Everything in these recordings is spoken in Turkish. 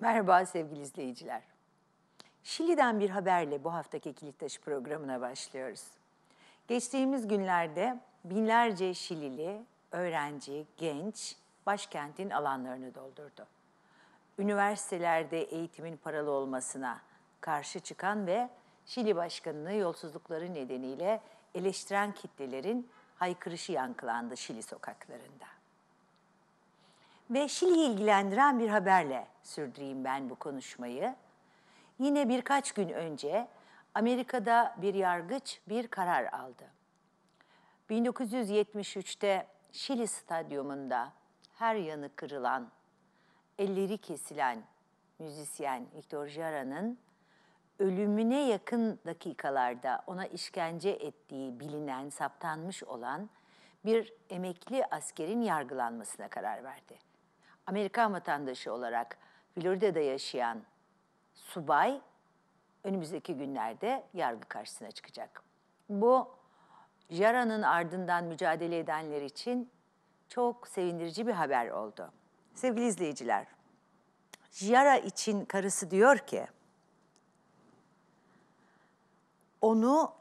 Merhaba sevgili izleyiciler. Şili'den bir haberle bu haftaki Kilitaş programına başlıyoruz. Geçtiğimiz günlerde binlerce Şilili öğrenci, genç başkentin alanlarını doldurdu. Üniversitelerde eğitimin paralı olmasına karşı çıkan ve Şili başkanını yolsuzlukları nedeniyle eleştiren kitlelerin haykırışı yankılandı Şili sokaklarında. Ve Şili'yi ilgilendiren bir haberle sürdüreyim ben bu konuşmayı. Yine birkaç gün önce Amerika'da bir yargıç bir karar aldı. 1973'te Şili stadyumunda her yanı kırılan, elleri kesilen müzisyen Victor Jara'nın ölümüne yakın dakikalarda ona işkence ettiği bilinen, saptanmış olan bir emekli askerin yargılanmasına karar verdi. Amerikan vatandaşı olarak Florida'da yaşayan subay önümüzdeki günlerde yargı karşısına çıkacak. Bu Jara'nın ardından mücadele edenler için çok sevindirici bir haber oldu. Sevgili izleyiciler, Jara için karısı diyor ki, onu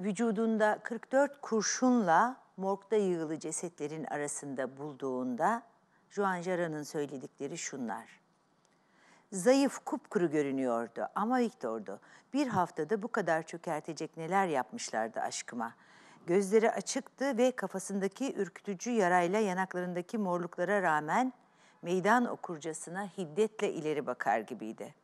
vücudunda 44 kurşunla morgda yığılı cesetlerin arasında bulduğunda Juan Jara'nın söyledikleri şunlar. Zayıf kupkuru görünüyordu ama Victor'du. Bir haftada bu kadar çökertecek neler yapmışlardı aşkıma. Gözleri açıktı ve kafasındaki ürkütücü yarayla yanaklarındaki morluklara rağmen meydan okurcasına hiddetle ileri bakar gibiydi.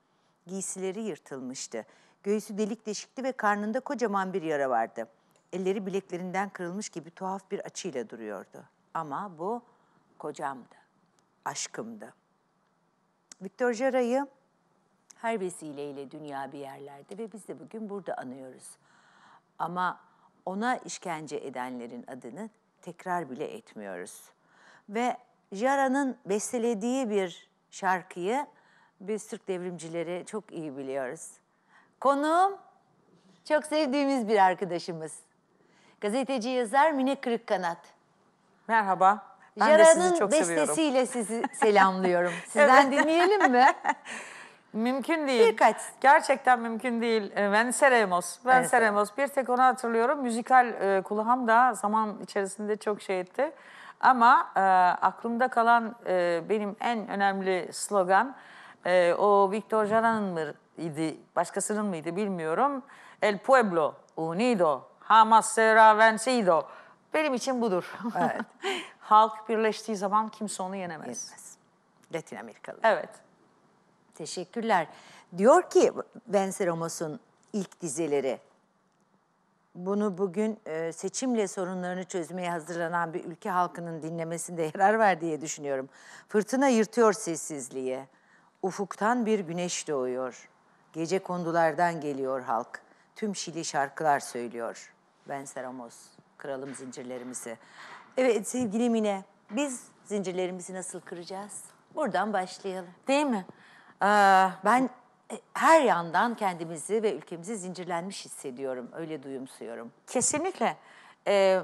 Giysileri yırtılmıştı. Göğsü delik deşikti ve karnında kocaman bir yara vardı. Elleri bileklerinden kırılmış gibi tuhaf bir açıyla duruyordu. Ama bu kocamdı aşkımdı. Victor Jara'yı her vesileyle dünya bir yerlerde ve biz de bugün burada anıyoruz. Ama ona işkence edenlerin adını tekrar bile etmiyoruz. Ve Jara'nın bestelediği bir şarkıyı biz Türk devrimcileri çok iyi biliyoruz. Konuğum çok sevdiğimiz bir arkadaşımız. Gazeteci yazar Mine Kırıkkanat. Merhaba. Ben Jara'nın de sizi çok bestesiyle sizi selamlıyorum. Sizden evet. dinleyelim mi? Mümkün değil. Birkaç. Gerçekten mümkün değil. Ee, ben Seremos. Ben evet, Seremos. Bir tek onu hatırlıyorum. Müzikal e, kulağım da zaman içerisinde çok şey etti. Ama e, aklımda kalan e, benim en önemli slogan e, o Victor Jara'nın mıydı, başkasının mıydı bilmiyorum. El pueblo unido, jamás será vencido. Benim için budur. Evet. Halk birleştiği zaman kimse onu yenemez. Yenemez. Latin Amerikalı. Evet. Teşekkürler. Diyor ki Vance Ramos'un ilk dizeleri. Bunu bugün e, seçimle sorunlarını çözmeye hazırlanan bir ülke halkının dinlemesinde yarar var diye düşünüyorum. Fırtına yırtıyor sessizliği. Ufuktan bir güneş doğuyor. Gece kondulardan geliyor halk. Tüm Şili şarkılar söylüyor. Vence Ramos, Kralım Zincirlerimizi. Evet sevgili Mine, biz zincirlerimizi nasıl kıracağız? Buradan başlayalım. Değil mi? Ee, ben e, her yandan kendimizi ve ülkemizi zincirlenmiş hissediyorum. Öyle duyumsuyorum. Kesinlikle. Ee,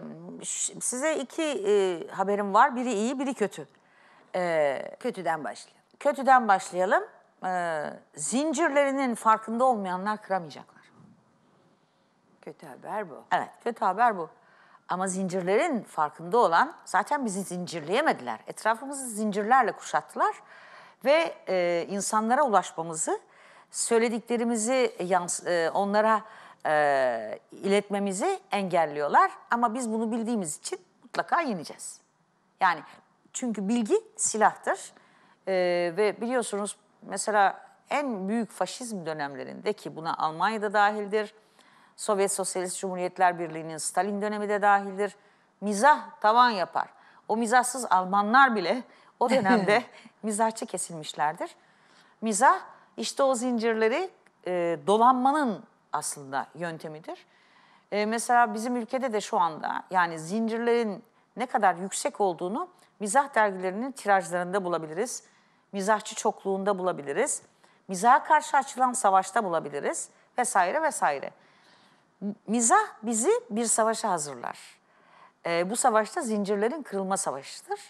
size iki e, haberim var. Biri iyi, biri kötü. Ee, Kötüden başlayalım. kötüden başlayalım. Ee, zincirlerinin farkında olmayanlar kıramayacaklar. Kötü haber bu. Evet, kötü haber bu. Ama zincirlerin farkında olan zaten bizi zincirleyemediler. Etrafımızı zincirlerle kuşattılar ve e, insanlara ulaşmamızı, söylediklerimizi yans e, onlara e, iletmemizi engelliyorlar. Ama biz bunu bildiğimiz için mutlaka yeneceğiz. Yani çünkü bilgi silahtır e, ve biliyorsunuz mesela en büyük faşizm dönemlerindeki ki buna Almanya'da dahildir, Sovyet Sosyalist Cumhuriyetler Birliği'nin Stalin dönemi de dahildir. Mizah tavan yapar. O mizahsız Almanlar bile o dönemde mizahçı kesilmişlerdir. Mizah işte o zincirleri e, dolanmanın aslında yöntemidir. E, mesela bizim ülkede de şu anda yani zincirlerin ne kadar yüksek olduğunu mizah dergilerinin tirajlarında bulabiliriz. Mizahçı çokluğunda bulabiliriz. Mizaha karşı açılan savaşta bulabiliriz vesaire vesaire. Mizah bizi bir savaşa hazırlar. E, bu savaşta zincirlerin kırılma savaşıdır.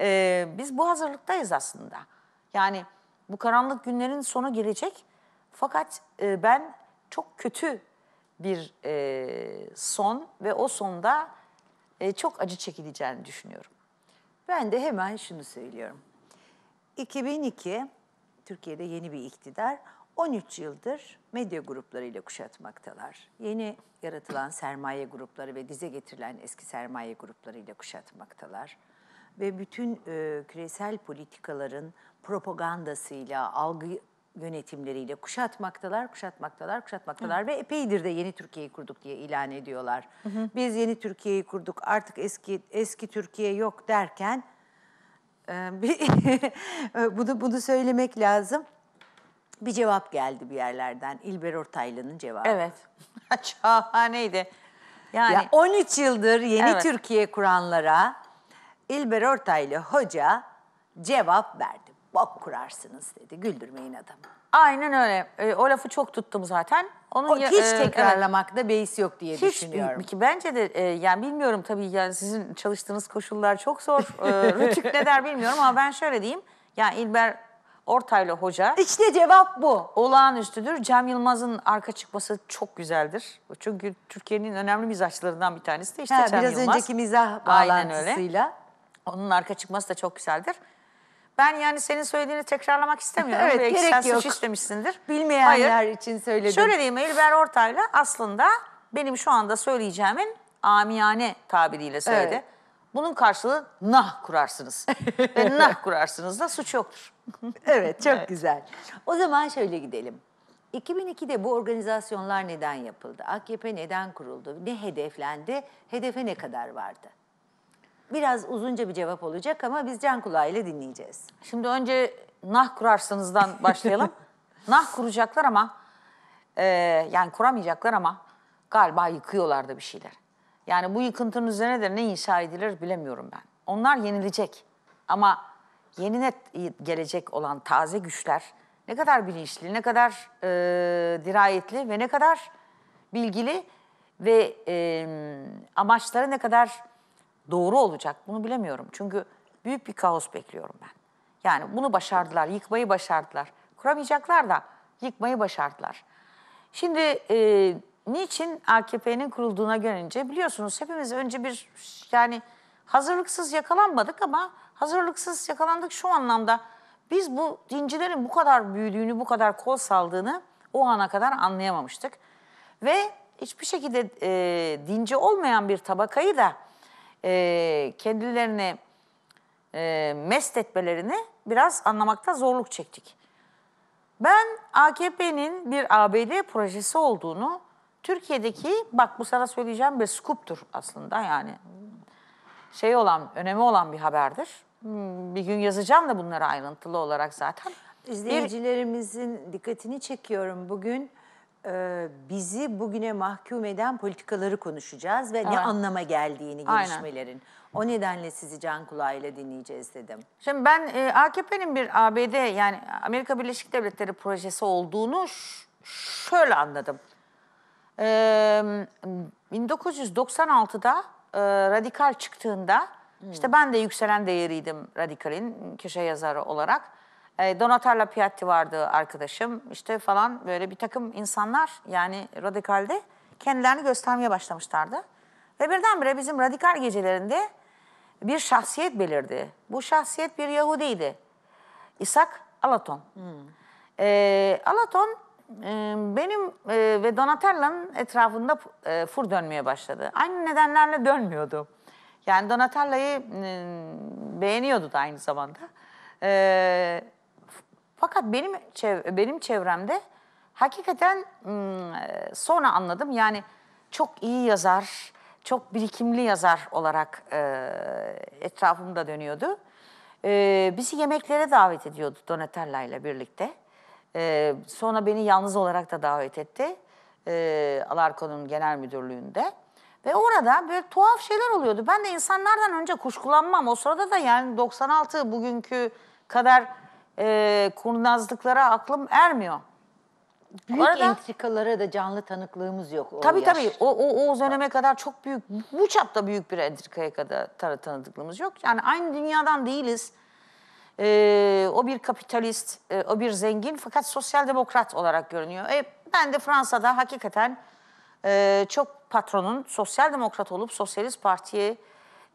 E, biz bu hazırlıktayız aslında. Yani bu karanlık günlerin sonu gelecek. Fakat e, ben çok kötü bir e, son ve o sonda e, çok acı çekileceğini düşünüyorum. Ben de hemen şunu söylüyorum. 2002 Türkiye'de yeni bir iktidar. 13 yıldır medya gruplarıyla kuşatmaktalar. Yeni yaratılan sermaye grupları ve dize getirilen eski sermaye gruplarıyla kuşatmaktalar. Ve bütün e, küresel politikaların propagandasıyla, algı yönetimleriyle kuşatmaktalar, kuşatmaktalar, kuşatmaktalar hı. ve epeydir de yeni Türkiye'yi kurduk diye ilan ediyorlar. Hı hı. Biz yeni Türkiye'yi kurduk artık eski eski Türkiye yok derken e, bir e, bunu, bunu söylemek lazım bir cevap geldi bir yerlerden. İlber Ortaylı'nın cevabı. Evet. Şahaneydi. Yani ya 13 yıldır yeni evet. Türkiye kuranlara İlber Ortaylı hoca cevap verdi. Bok kurarsınız dedi. Güldürmeyin adamı. Aynen öyle. E, o lafı çok tuttum zaten. Onun o, hiç e, tekrarlamakta evet. beis yok diye hiç, düşünüyorum. Ki bence de e, yani bilmiyorum tabii yani sizin çalıştığınız koşullar çok zor. e, Rütük ne der bilmiyorum ama ben şöyle diyeyim. Yani İlber Ortaylı Hoca. İşte cevap bu. Olağanüstüdür. Cem Yılmaz'ın arka çıkması çok güzeldir. Çünkü Türkiye'nin önemli mizahçılarından bir tanesi de işte ha, Cem biraz Yılmaz. Biraz önceki mizah bağlantısıyla. Onun arka çıkması da çok güzeldir. Ben yani senin söylediğini tekrarlamak istemiyorum. evet, Belki gerek sen yok. Sen istemişsindir. Bilmeyenler Hayır. için söyledim. Şöyle diyeyim Elber Ortaylı aslında benim şu anda söyleyeceğimin amiyane tabiriyle söyledi. Evet. Bunun karşılığı nah kurarsınız. Ve nah kurarsınız da suç yoktur evet çok evet. güzel. O zaman şöyle gidelim. 2002'de bu organizasyonlar neden yapıldı? AKP neden kuruldu? Ne hedeflendi? Hedefe ne kadar vardı? Biraz uzunca bir cevap olacak ama biz can kulağıyla dinleyeceğiz. Şimdi önce nah kurarsanızdan başlayalım. nah kuracaklar ama e, yani kuramayacaklar ama galiba yıkıyorlar da bir şeyler. Yani bu yıkıntının üzerine de ne inşa edilir bilemiyorum ben. Onlar yenilecek ama yenine gelecek olan taze güçler ne kadar bilinçli, ne kadar e, dirayetli ve ne kadar bilgili ve e, amaçları ne kadar doğru olacak bunu bilemiyorum. Çünkü büyük bir kaos bekliyorum ben. Yani bunu başardılar, yıkmayı başardılar. Kuramayacaklar da yıkmayı başardılar. Şimdi e, niçin AKP'nin kurulduğuna gelince biliyorsunuz hepimiz önce bir yani hazırlıksız yakalanmadık ama hazırlıksız yakalandık şu anlamda. Biz bu dincilerin bu kadar büyüdüğünü, bu kadar kol saldığını o ana kadar anlayamamıştık. Ve hiçbir şekilde e, dinci olmayan bir tabakayı da e, kendilerini e, mest etmelerini biraz anlamakta zorluk çektik. Ben AKP'nin bir ABD projesi olduğunu Türkiye'deki, bak bu sana söyleyeceğim bir skuptur aslında yani şey olan, önemi olan bir haberdir. Bir gün yazacağım da bunları ayrıntılı olarak zaten. İzleyicilerimizin bir... dikkatini çekiyorum bugün. E, bizi bugüne mahkum eden politikaları konuşacağız ve Aynen. ne anlama geldiğini gelişmelerin. Aynen. O nedenle sizi can kulağıyla dinleyeceğiz dedim. Şimdi ben e, AKP'nin bir ABD yani Amerika Birleşik Devletleri projesi olduğunu şöyle anladım. 1996'da e, radikal çıktığında hmm. işte ben de yükselen değeriydim radikalin köşe yazarı olarak. E, Donatella Piatti vardı arkadaşım işte falan böyle bir takım insanlar yani radikalde kendilerini göstermeye başlamışlardı. Ve birdenbire bizim radikal gecelerinde bir şahsiyet belirdi. Bu şahsiyet bir Yahudiydi. İshak Alaton. Hmm. E, Alaton ee, benim e, ve Donatella'nın etrafında e, fur dönmeye başladı. Aynı nedenlerle dönmüyordu. Yani Donatella'yı e, beğeniyordu da aynı zamanda. Ee, fakat benim benim çevremde hakikaten sonra anladım. Yani çok iyi yazar, çok birikimli yazar olarak etrafımda dönüyordu. Ee, bizi yemeklere davet ediyordu Donatella ile birlikte. Ee, sonra beni yalnız olarak da davet etti. Ee, Alarko'nun genel müdürlüğünde. Ve orada böyle tuhaf şeyler oluyordu. Ben de insanlardan önce kuşkulanmam. O sırada da yani 96 bugünkü kadar e, kurnazlıklara aklım ermiyor. Büyük arada- entrikalara da canlı tanıklığımız yok. O Tabii yaş. tabii. O, o, o döneme kadar çok büyük, bu çapta büyük bir entrikaya kadar tanıklığımız yok. Yani aynı dünyadan değiliz. E, o bir kapitalist, e, o bir zengin fakat sosyal demokrat olarak görünüyor. E, ben de Fransa'da hakikaten e, çok patronun sosyal demokrat olup sosyalist partiye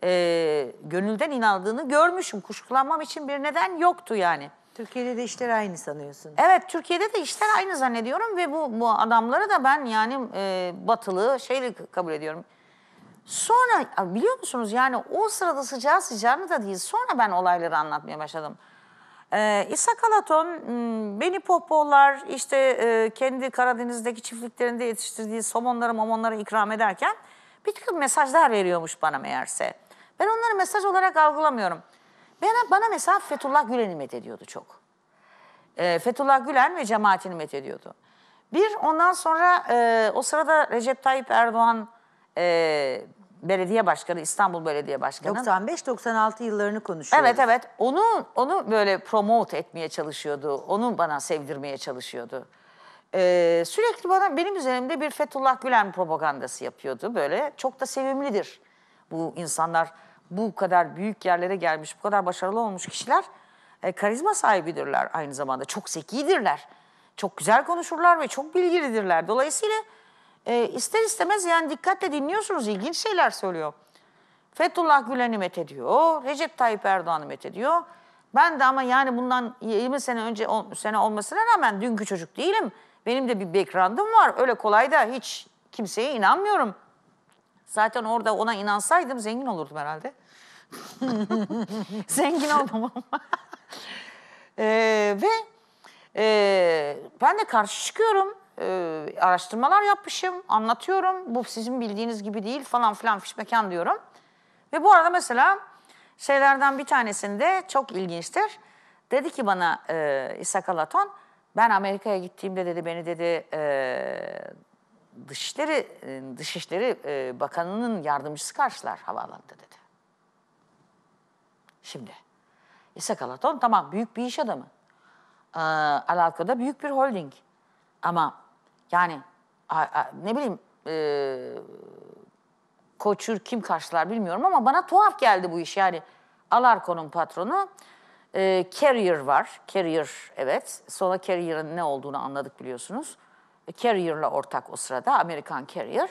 e, gönülden inandığını görmüşüm. Kuşkulanmam için bir neden yoktu yani. Türkiye'de de işler aynı sanıyorsun. Evet Türkiye'de de işler aynı zannediyorum ve bu, bu adamları da ben yani e, batılı şeyle kabul ediyorum. Sonra biliyor musunuz yani o sırada sıcağı sıcağını da değil sonra ben olayları anlatmaya başladım. Ee, İsa Kalaton hmm, beni pohpohlar işte e, kendi Karadeniz'deki çiftliklerinde yetiştirdiği somonları mamonları ikram ederken bir takım mesajlar veriyormuş bana meğerse. Ben onları mesaj olarak algılamıyorum. Bana, bana mesela Fethullah Gülen'i met ediyordu çok. E, Fethullah Gülen ve cemaatini met ediyordu. Bir ondan sonra e, o sırada Recep Tayyip Erdoğan e, belediye başkanı, İstanbul Belediye Başkanı. 95-96 yıllarını konuşuyoruz. Evet evet. Onu onu böyle promote etmeye çalışıyordu. Onu bana sevdirmeye çalışıyordu. Ee, sürekli bana benim üzerimde bir Fethullah Gülen propagandası yapıyordu böyle. Çok da sevimlidir bu insanlar. Bu kadar büyük yerlere gelmiş, bu kadar başarılı olmuş kişiler e, karizma sahibidirler aynı zamanda. Çok zekidirler. Çok güzel konuşurlar ve çok bilgilidirler. Dolayısıyla e, ister istemez yani dikkatle dinliyorsunuz ilginç şeyler söylüyor. Fethullah Gülen'i methediyor, Recep Tayyip Erdoğan'ı methediyor. Ben de ama yani bundan 20 sene önce 10 sene olmasına rağmen dünkü çocuk değilim. Benim de bir background'ım var. Öyle kolay da hiç kimseye inanmıyorum. Zaten orada ona inansaydım zengin olurdum herhalde. zengin olmam ee, ve e, ben de karşı çıkıyorum. E, araştırmalar yapmışım, anlatıyorum. Bu sizin bildiğiniz gibi değil falan filan fiş mekan diyorum. Ve bu arada mesela şeylerden bir tanesinde çok ilginçtir. Dedi ki bana e, İsa Kalaton, ben Amerika'ya gittiğimde dedi beni dedi e, Dışişleri, e, Dışişleri e, Bakanı'nın yardımcısı karşılar havaalanında dedi. Şimdi İsa Kalaton tamam büyük bir iş adamı. Ee, Alako'da büyük bir holding. Ama yani a, a, ne bileyim e, koçur kim karşılar bilmiyorum ama bana tuhaf geldi bu iş. Yani Alarko'nun patronu e, Carrier var. Carrier evet. Sonra Carrier'ın ne olduğunu anladık biliyorsunuz. E, Carrier'la ortak o sırada Amerikan Carrier.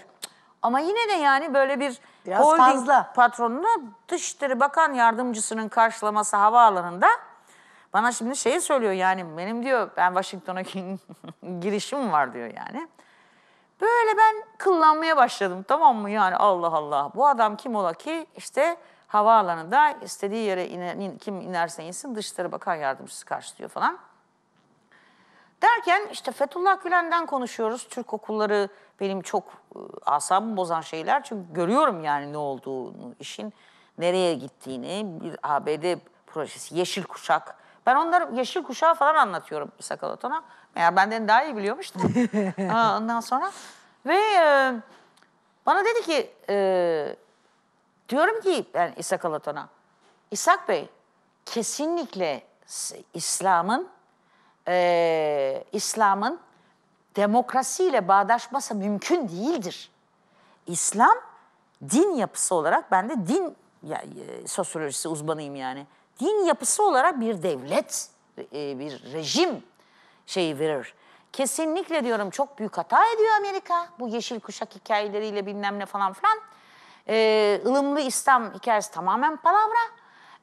Ama yine de yani böyle bir Biraz holding fazla. patronunu Dışişleri Bakan Yardımcısının karşılaması havaalanında bana şimdi şeyi söylüyor yani benim diyor ben Washington'a girişim var diyor yani. Böyle ben kıllanmaya başladım tamam mı yani Allah Allah. Bu adam kim ola ki işte havaalanında istediği yere iner, kim inerse insin dışları Bakan Yardımcısı karşılıyor falan. Derken işte Fethullah Gülen'den konuşuyoruz. Türk okulları benim çok ıı, asabımı bozan şeyler. Çünkü görüyorum yani ne olduğunu, işin nereye gittiğini. Bir ABD projesi, Yeşil Kuşak ben onları yeşil kuşağı falan anlatıyorum Sakalaton'a. Meğer benden daha iyi biliyormuş ondan sonra. Ve e, bana dedi ki, e, diyorum ki yani İsa Kalaton'a, İshak Bey kesinlikle İslam'ın e, İslam'ın demokrasiyle bağdaşması mümkün değildir. İslam din yapısı olarak ben de din ya, e, sosyolojisi uzmanıyım yani. Din yapısı olarak bir devlet, e, bir rejim şeyi verir. Kesinlikle diyorum çok büyük hata ediyor Amerika. Bu yeşil kuşak hikayeleriyle bilmem ne falan filan. Ee, ılımlı İslam hikayesi tamamen palavra.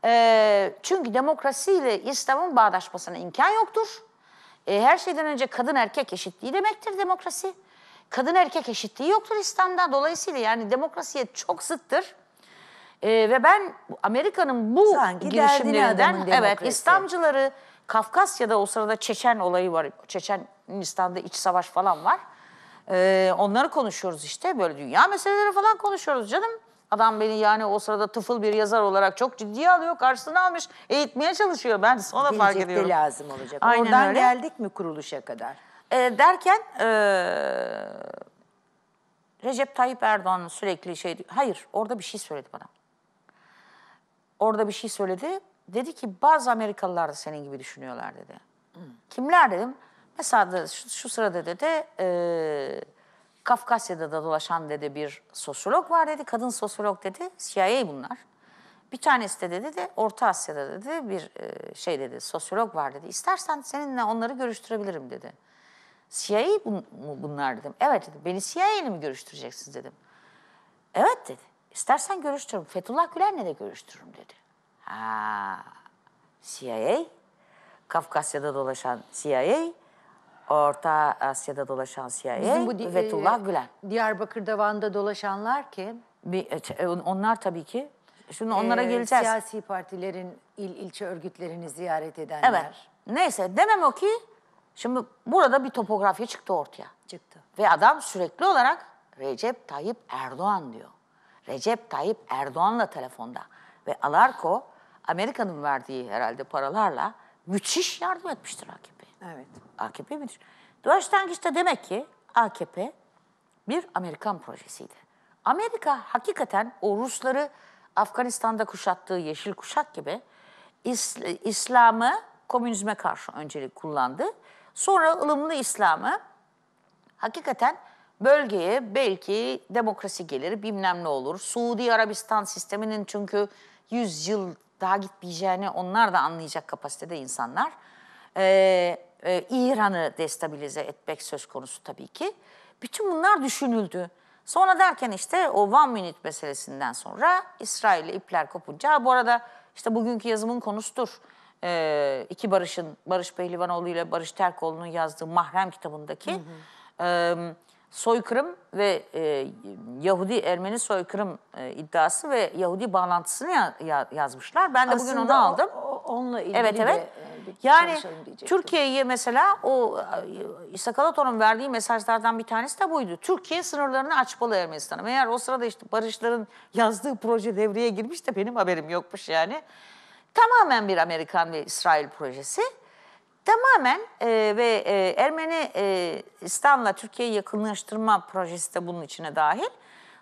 Ee, çünkü demokrasiyle İslam'ın bağdaşmasına imkan yoktur. Ee, her şeyden önce kadın erkek eşitliği demektir demokrasi. Kadın erkek eşitliği yoktur İslam'da. Dolayısıyla yani demokrasiye çok zıttır. E, ve ben Amerika'nın bu Sanki girişimlerinden evet İslamcıları Kafkasya'da o sırada Çeçen olayı var. Çeçenistan'da iç savaş falan var. E, onları konuşuyoruz işte böyle dünya meseleleri falan konuşuyoruz canım. Adam beni yani o sırada tıfıl bir yazar olarak çok ciddiye alıyor, karşısına almış, eğitmeye çalışıyor. Ben sonra fark ediyorum. lazım olacak. Aynen Oradan öyle. geldik mi kuruluşa kadar? E, derken e, Recep Tayyip Erdoğan sürekli şey... Hayır, orada bir şey söyledi bana orada bir şey söyledi. Dedi ki bazı Amerikalılar da senin gibi düşünüyorlar dedi. Hmm. Kimler dedim. Mesela de, şu, şu sırada dedi e, Kafkasya'da da dolaşan dedi bir sosyolog var dedi. Kadın sosyolog dedi. CIA bunlar. Bir tanesi de dedi de Orta Asya'da dedi bir e, şey dedi sosyolog var dedi. İstersen seninle onları görüştürebilirim dedi. CIA bun, mu bunlar dedim. Evet dedi. Beni CIA ile mi görüştüreceksiniz dedim. Evet dedi. İstersen görüştürürüm. Fethullah Gülen'le de görüştürürüm dedi. Ha, CIA, Kafkasya'da dolaşan CIA, Orta Asya'da dolaşan CIA, bu di- Fethullah e, Diyarbakır'da, Van'da dolaşanlar kim? Bir, e, e, onlar tabii ki. Şimdi e, onlara ee, geleceğiz. Siyasi partilerin il ilçe örgütlerini ziyaret edenler. Evet. Neyse demem o ki şimdi burada bir topografya çıktı ortaya. Çıktı. Ve adam sürekli olarak Recep Tayyip Erdoğan diyor. Recep Tayyip Erdoğan'la telefonda. Ve Alarko Amerika'nın verdiği herhalde paralarla müthiş yardım etmiştir AKP Evet. AKP müthiş. işte demek ki AKP bir Amerikan projesiydi. Amerika hakikaten o Rusları Afganistan'da kuşattığı yeşil kuşak gibi İs- İslam'ı komünizme karşı öncelik kullandı. Sonra ılımlı İslam'ı hakikaten bölgeye belki demokrasi gelir, bilmem ne olur. Suudi Arabistan sisteminin çünkü 100 yıl daha gitmeyeceğini onlar da anlayacak kapasitede insanlar. Ee, e, İran'ı destabilize etmek söz konusu tabii ki. Bütün bunlar düşünüldü. Sonra derken işte o one minute meselesinden sonra İsrail'e ipler kopunca bu arada işte bugünkü yazımın konusudur. Ee, İki Barış'ın, Barış Pehlivanoğlu ile Barış Terkoğlu'nun yazdığı Mahrem kitabındaki hı hı. E, soykırım ve e, Yahudi Ermeni soykırım e, iddiası ve Yahudi bağlantısını ya, ya, yazmışlar. Ben de Aslında bugün onu aldım. O, onunla ilgili evet, evet. de bir Yani Türkiye'ye mesela o e, İstakaloto'nun verdiği mesajlardan bir tanesi de buydu. Türkiye sınırlarını açmalı Ermenistan'a. Eğer o sırada işte Barışların yazdığı proje devreye girmiş de benim haberim yokmuş yani. Tamamen bir Amerikan ve İsrail projesi. Tamamen e, ve e, Ermeni e, İslam'la Türkiye'yi yakınlaştırma projesi de bunun içine dahil.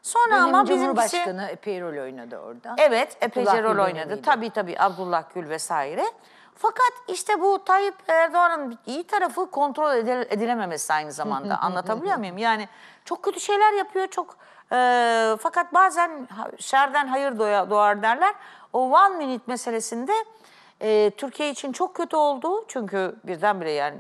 Sonra Benim ama Cumhurbaşkanı bizimkisi, epey rol oynadı orada. Evet epeyce rol oynadı. Tabii tabii Abdullah Gül vesaire. Fakat işte bu Tayyip Erdoğan'ın iyi tarafı kontrol edilememesi aynı zamanda. Anlatabiliyor muyum? Yani çok kötü şeyler yapıyor. Çok e, fakat bazen şerden hayır doğar derler. O one minute meselesinde e, Türkiye için çok kötü oldu. Çünkü birdenbire yani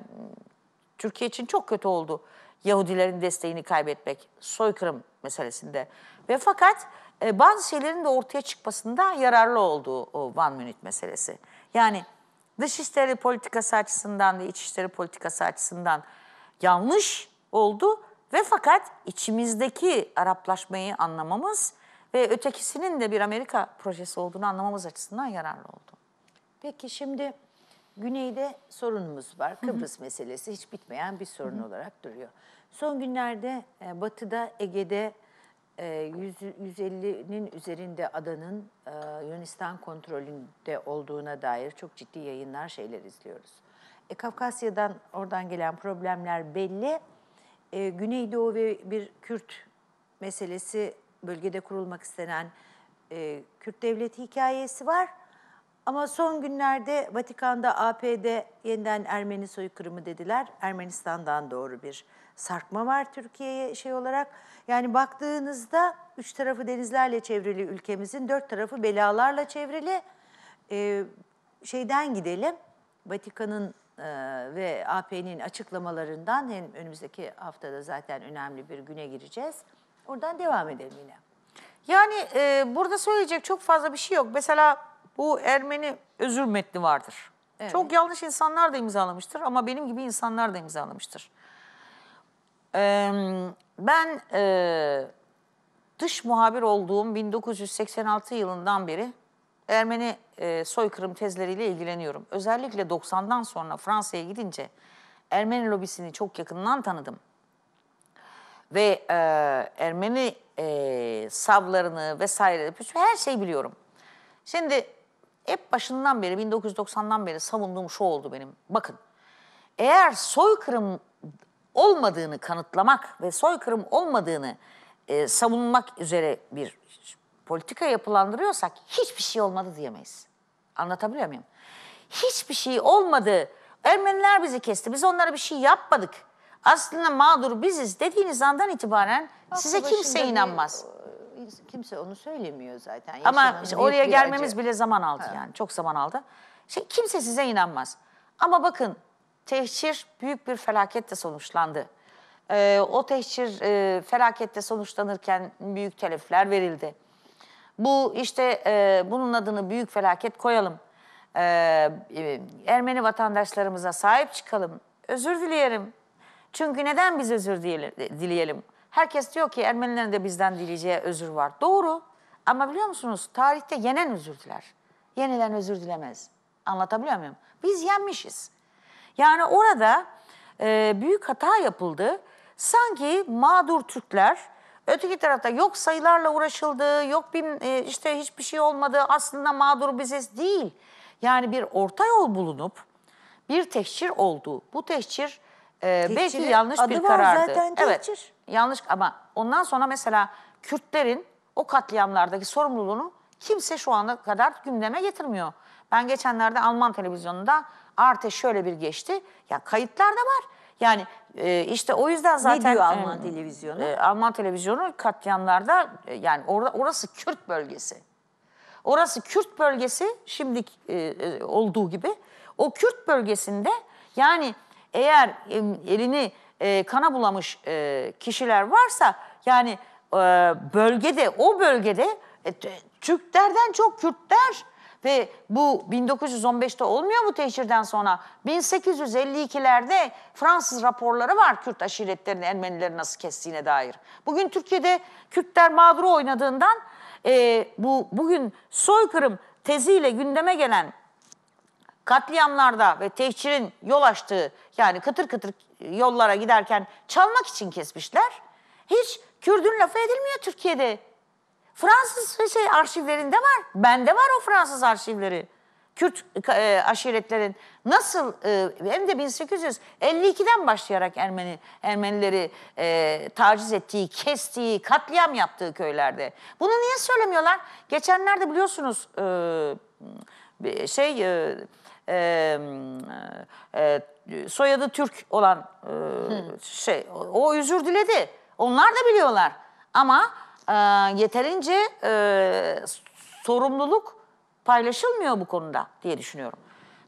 Türkiye için çok kötü oldu Yahudilerin desteğini kaybetmek soykırım meselesinde. Ve fakat e, bazı şeylerin de ortaya çıkmasında yararlı olduğu o Van Münit meselesi. Yani dışişleri işleri politikası açısından ve iç işleri politikası açısından yanlış oldu ve fakat içimizdeki Araplaşmayı anlamamız ve ötekisinin de bir Amerika projesi olduğunu anlamamız açısından yararlı oldu. Peki şimdi güneyde sorunumuz var. Kıbrıs Hı -hı. meselesi hiç bitmeyen bir sorun Hı -hı. olarak duruyor. Son günlerde e, batıda Ege'de e, 150'nin üzerinde adanın e, Yunanistan kontrolünde olduğuna dair çok ciddi yayınlar şeyler izliyoruz. E, Kafkasya'dan oradan gelen problemler belli. E, Güneydoğu ve bir Kürt meselesi bölgede kurulmak istenen e, Kürt devleti hikayesi var. Ama son günlerde Vatikan'da APD yeniden Ermeni soykırımı dediler. Ermenistan'dan doğru bir sarkma var Türkiye'ye şey olarak. Yani baktığınızda üç tarafı denizlerle çevrili ülkemizin, dört tarafı belalarla çevrili. Ee, şeyden gidelim, Vatikan'ın e, ve AP'nin açıklamalarından hem önümüzdeki haftada zaten önemli bir güne gireceğiz. Oradan devam edelim yine. Yani e, burada söyleyecek çok fazla bir şey yok. Mesela bu Ermeni özür metni vardır. Evet. Çok yanlış insanlar da imzalamıştır ama benim gibi insanlar da imzalamıştır. Ee, ben e, dış muhabir olduğum 1986 yılından beri Ermeni e, soykırım tezleriyle ilgileniyorum. Özellikle 90'dan sonra Fransa'ya gidince Ermeni lobisini çok yakından tanıdım. Ve e, Ermeni e, savlarını vesaire her şeyi biliyorum. Şimdi hep başından beri 1990'dan beri savunduğum şu oldu benim. Bakın eğer soykırım olmadığını kanıtlamak ve soykırım olmadığını e, savunmak üzere bir politika yapılandırıyorsak hiçbir şey olmadı diyemeyiz. Anlatabiliyor muyum? Hiçbir şey olmadı. Ermeniler bizi kesti. Biz onlara bir şey yapmadık. Aslında mağdur biziz dediğiniz andan itibaren Aklı size kimse inanmaz kimse onu söylemiyor zaten. Ama işte oraya gelmemiz acı. bile zaman aldı Ha. yani. Çok zaman aldı. Şey, kimse size inanmaz. Ama bakın tehcir büyük bir felakette sonuçlandı. Ee, o tehcir e, felakette sonuçlanırken büyük telefler verildi. Bu işte e, bunun adını büyük felaket koyalım. Ee, e, Ermeni vatandaşlarımıza sahip çıkalım. Özür dileyelim. Çünkü neden biz özür dileyelim? Herkes diyor ki Ermenilerin de bizden dileyeceği özür var. Doğru ama biliyor musunuz tarihte yenen özür diler. Yenilen özür dilemez. Anlatabiliyor muyum? Biz yenmişiz. Yani orada e, büyük hata yapıldı. Sanki mağdur Türkler öteki tarafta yok sayılarla uğraşıldı, yok bir, e, işte hiçbir şey olmadı, aslında mağdur biziz değil. Yani bir orta yol bulunup bir tehcir oldu. Bu tehcir e, belki yanlış adı bir var karardı. Zaten tehcir. Evet yanlış ama ondan sonra mesela Kürtlerin o katliamlardaki sorumluluğunu kimse şu ana kadar gündeme getirmiyor. Ben geçenlerde Alman televizyonunda Arte şöyle bir geçti. Ya kayıtlarda var. Yani e, işte o yüzden zaten... Ne diyor e, Alman e, televizyonu? E, Alman televizyonu katliamlarda e, yani orada orası Kürt bölgesi. Orası Kürt bölgesi şimdi e, e olduğu gibi. O Kürt bölgesinde yani eğer e, elini e, kana bulamış e, kişiler varsa yani e, bölgede o bölgede e, Türklerden çok Kürtler ve bu 1915'te olmuyor mu teşhirden sonra 1852'lerde Fransız raporları var Kürt aşiretlerini Ermenileri nasıl kestiğine dair. Bugün Türkiye'de Kürtler mağduru oynadığından e, bu bugün soykırım teziyle gündeme gelen katliamlarda ve tehcirin yol açtığı yani kıtır kıtır yollara giderken çalmak için kesmişler. Hiç Kürdün lafı edilmiyor Türkiye'de. Fransız şey arşivlerinde var. Bende var o Fransız arşivleri. Kürt e, aşiretlerin nasıl e, hem de 1852'den başlayarak Ermeni Ermenileri e, taciz ettiği, kestiği, katliam yaptığı köylerde. Bunu niye söylemiyorlar? Geçenlerde biliyorsunuz e, şey e, e, e, soyadı Türk olan e, şey o özür diledi. Onlar da biliyorlar. Ama e, yeterince e, sorumluluk paylaşılmıyor bu konuda diye düşünüyorum.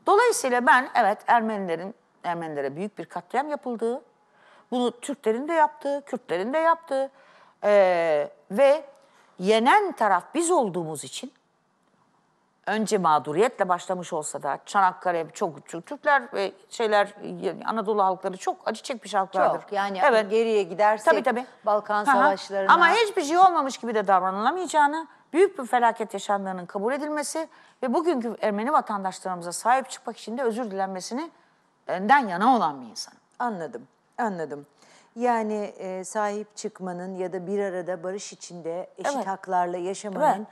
Dolayısıyla ben evet Ermenilerin Ermenilere büyük bir katliam yapıldığı, bunu Türklerin de yaptığı, Kürtlerin de yaptığı e, ve yenen taraf biz olduğumuz için önce mağduriyetle başlamış olsa da Çanakkale çok Türkler ve şeyler Anadolu halkları çok acı çekmiş halklardır. Çok yani evet. geriye gidersek tabii, tabii. Balkan Aha. Savaşlarına. Ama hiçbir şey olmamış gibi de davranılamayacağını, büyük bir felaket yaşandığının kabul edilmesi ve bugünkü Ermeni vatandaşlarımıza sahip çıkmak için de özür dilenmesini den yana olan bir insan. Anladım, anladım. Yani e, sahip çıkmanın ya da bir arada barış içinde eşit evet. haklarla yaşamanın... Evet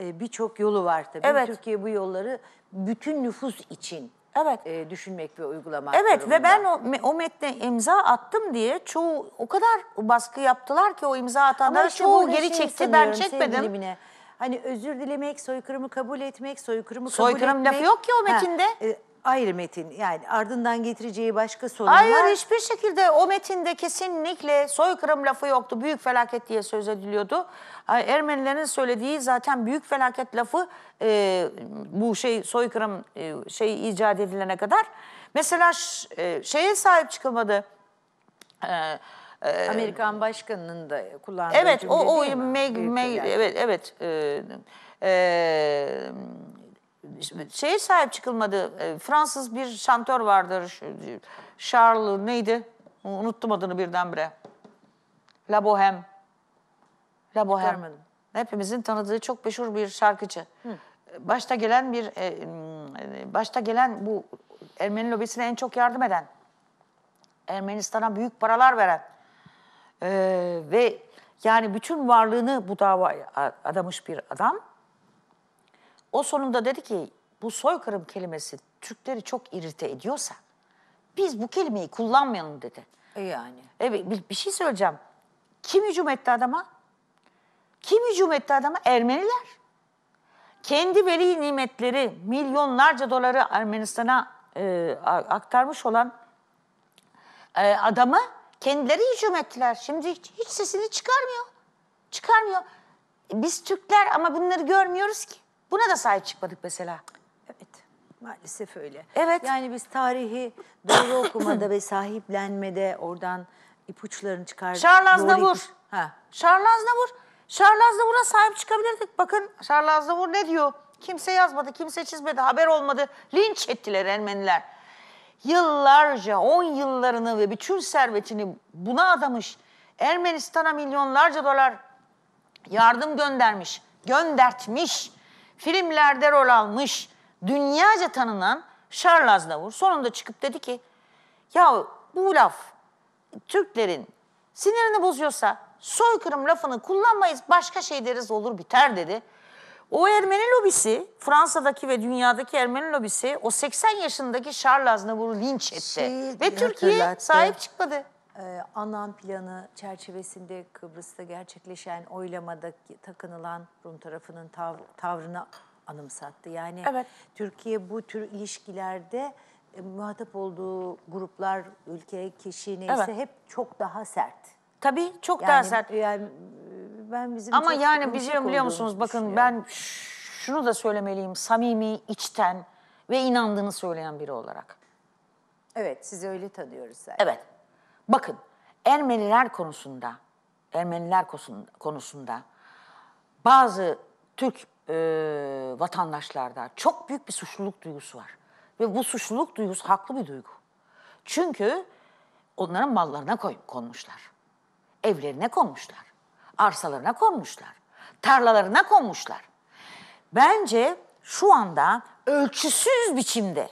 e, birçok yolu var tabii. Evet. Türkiye bu yolları bütün nüfus için Evet. E, düşünmek ve uygulamak Evet durumunda. ve ben o, o metne imza attım diye çoğu o kadar baskı yaptılar ki o imza atanlar işte çoğu geri çekti ben çekmedim. Sevgilimine. Hani özür dilemek, soykırımı kabul etmek, soykırımı kabul soykırım etmek. Soykırım lafı yok ki o metinde. Ha, e, ayrı metin yani ardından getireceği başka sorun Hayır var. hiçbir şekilde o metinde kesinlikle soykırım lafı yoktu. Büyük felaket diye söz ediliyordu. Ermenilerin söylediği zaten büyük felaket lafı e, bu şey soykırım e, şey icat edilene kadar. Mesela e, şeye sahip çıkılmadı. E, e, Amerikan başkanının da kullandığı Evet o, o Meg, Meg, evet evet e, e, şeye sahip çıkılmadı. E, Fransız bir şantör vardır. Charles neydi? Unuttum adını birdenbire. La Bohème. La Bohème. Görmedim. Hepimizin tanıdığı çok meşhur bir şarkıcı. Hı. Başta gelen bir e, e, başta gelen bu Ermeni lobisine en çok yardım eden, Ermenistan'a büyük paralar veren e, ve yani bütün varlığını bu davaya adamış bir adam. O sonunda dedi ki bu soykırım kelimesi Türkleri çok irite ediyorsa biz bu kelimeyi kullanmayalım dedi. E yani. Evet bir, bir şey söyleyeceğim. Kim hücum etti adama? Kim hücum etti adama? Ermeniler. Kendi veri nimetleri milyonlarca doları Ermenistan'a e, aktarmış olan e, adamı kendileri hücum ettiler. Şimdi hiç, hiç sesini çıkarmıyor. Çıkarmıyor. Biz Türkler ama bunları görmüyoruz ki. Buna da sahip çıkmadık mesela. Evet. Maalesef öyle. Evet. Yani biz tarihi doğru okumada ve sahiplenmede oradan ipuçlarını çıkardık. Charles Doğru Navur. ipuç- Ha. Charles Navur. sahip çıkabilirdik. Bakın Charles Navur ne diyor? Kimse yazmadı, kimse çizmedi, haber olmadı. Linç ettiler Ermeniler. Yıllarca, on yıllarını ve bütün servetini buna adamış. Ermenistan'a milyonlarca dolar yardım göndermiş, göndertmiş filmlerde rol almış, dünyaca tanınan Charles Aznavour sonunda çıkıp dedi ki ya bu laf Türklerin sinirini bozuyorsa soykırım lafını kullanmayız başka şey deriz olur biter dedi. O Ermeni lobisi, Fransa'daki ve dünyadaki Ermeni lobisi o 80 yaşındaki Charles Aznavour'u linç etti. Şey, ve Türkiye sahip çıkmadı e, planı çerçevesinde Kıbrıs'ta gerçekleşen oylamada takınılan Rum tarafının tav tavrını anımsattı. Yani evet. Türkiye bu tür ilişkilerde e, muhatap olduğu gruplar, ülke, kişi neyse evet. hep çok daha sert. Tabii çok yani, daha sert. Yani e, ben bizim Ama yani bizim biliyor musunuz bakın ben şunu da söylemeliyim. Samimi, içten ve inandığını söyleyen biri olarak. Evet, sizi öyle tanıyoruz zaten. Evet. Bakın Ermeniler konusunda, Ermeniler konusunda bazı Türk e, vatandaşlarda çok büyük bir suçluluk duygusu var. Ve bu suçluluk duygusu haklı bir duygu. Çünkü onların mallarına koy, konmuşlar. Evlerine konmuşlar. Arsalarına konmuşlar. Tarlalarına konmuşlar. Bence şu anda ölçüsüz biçimde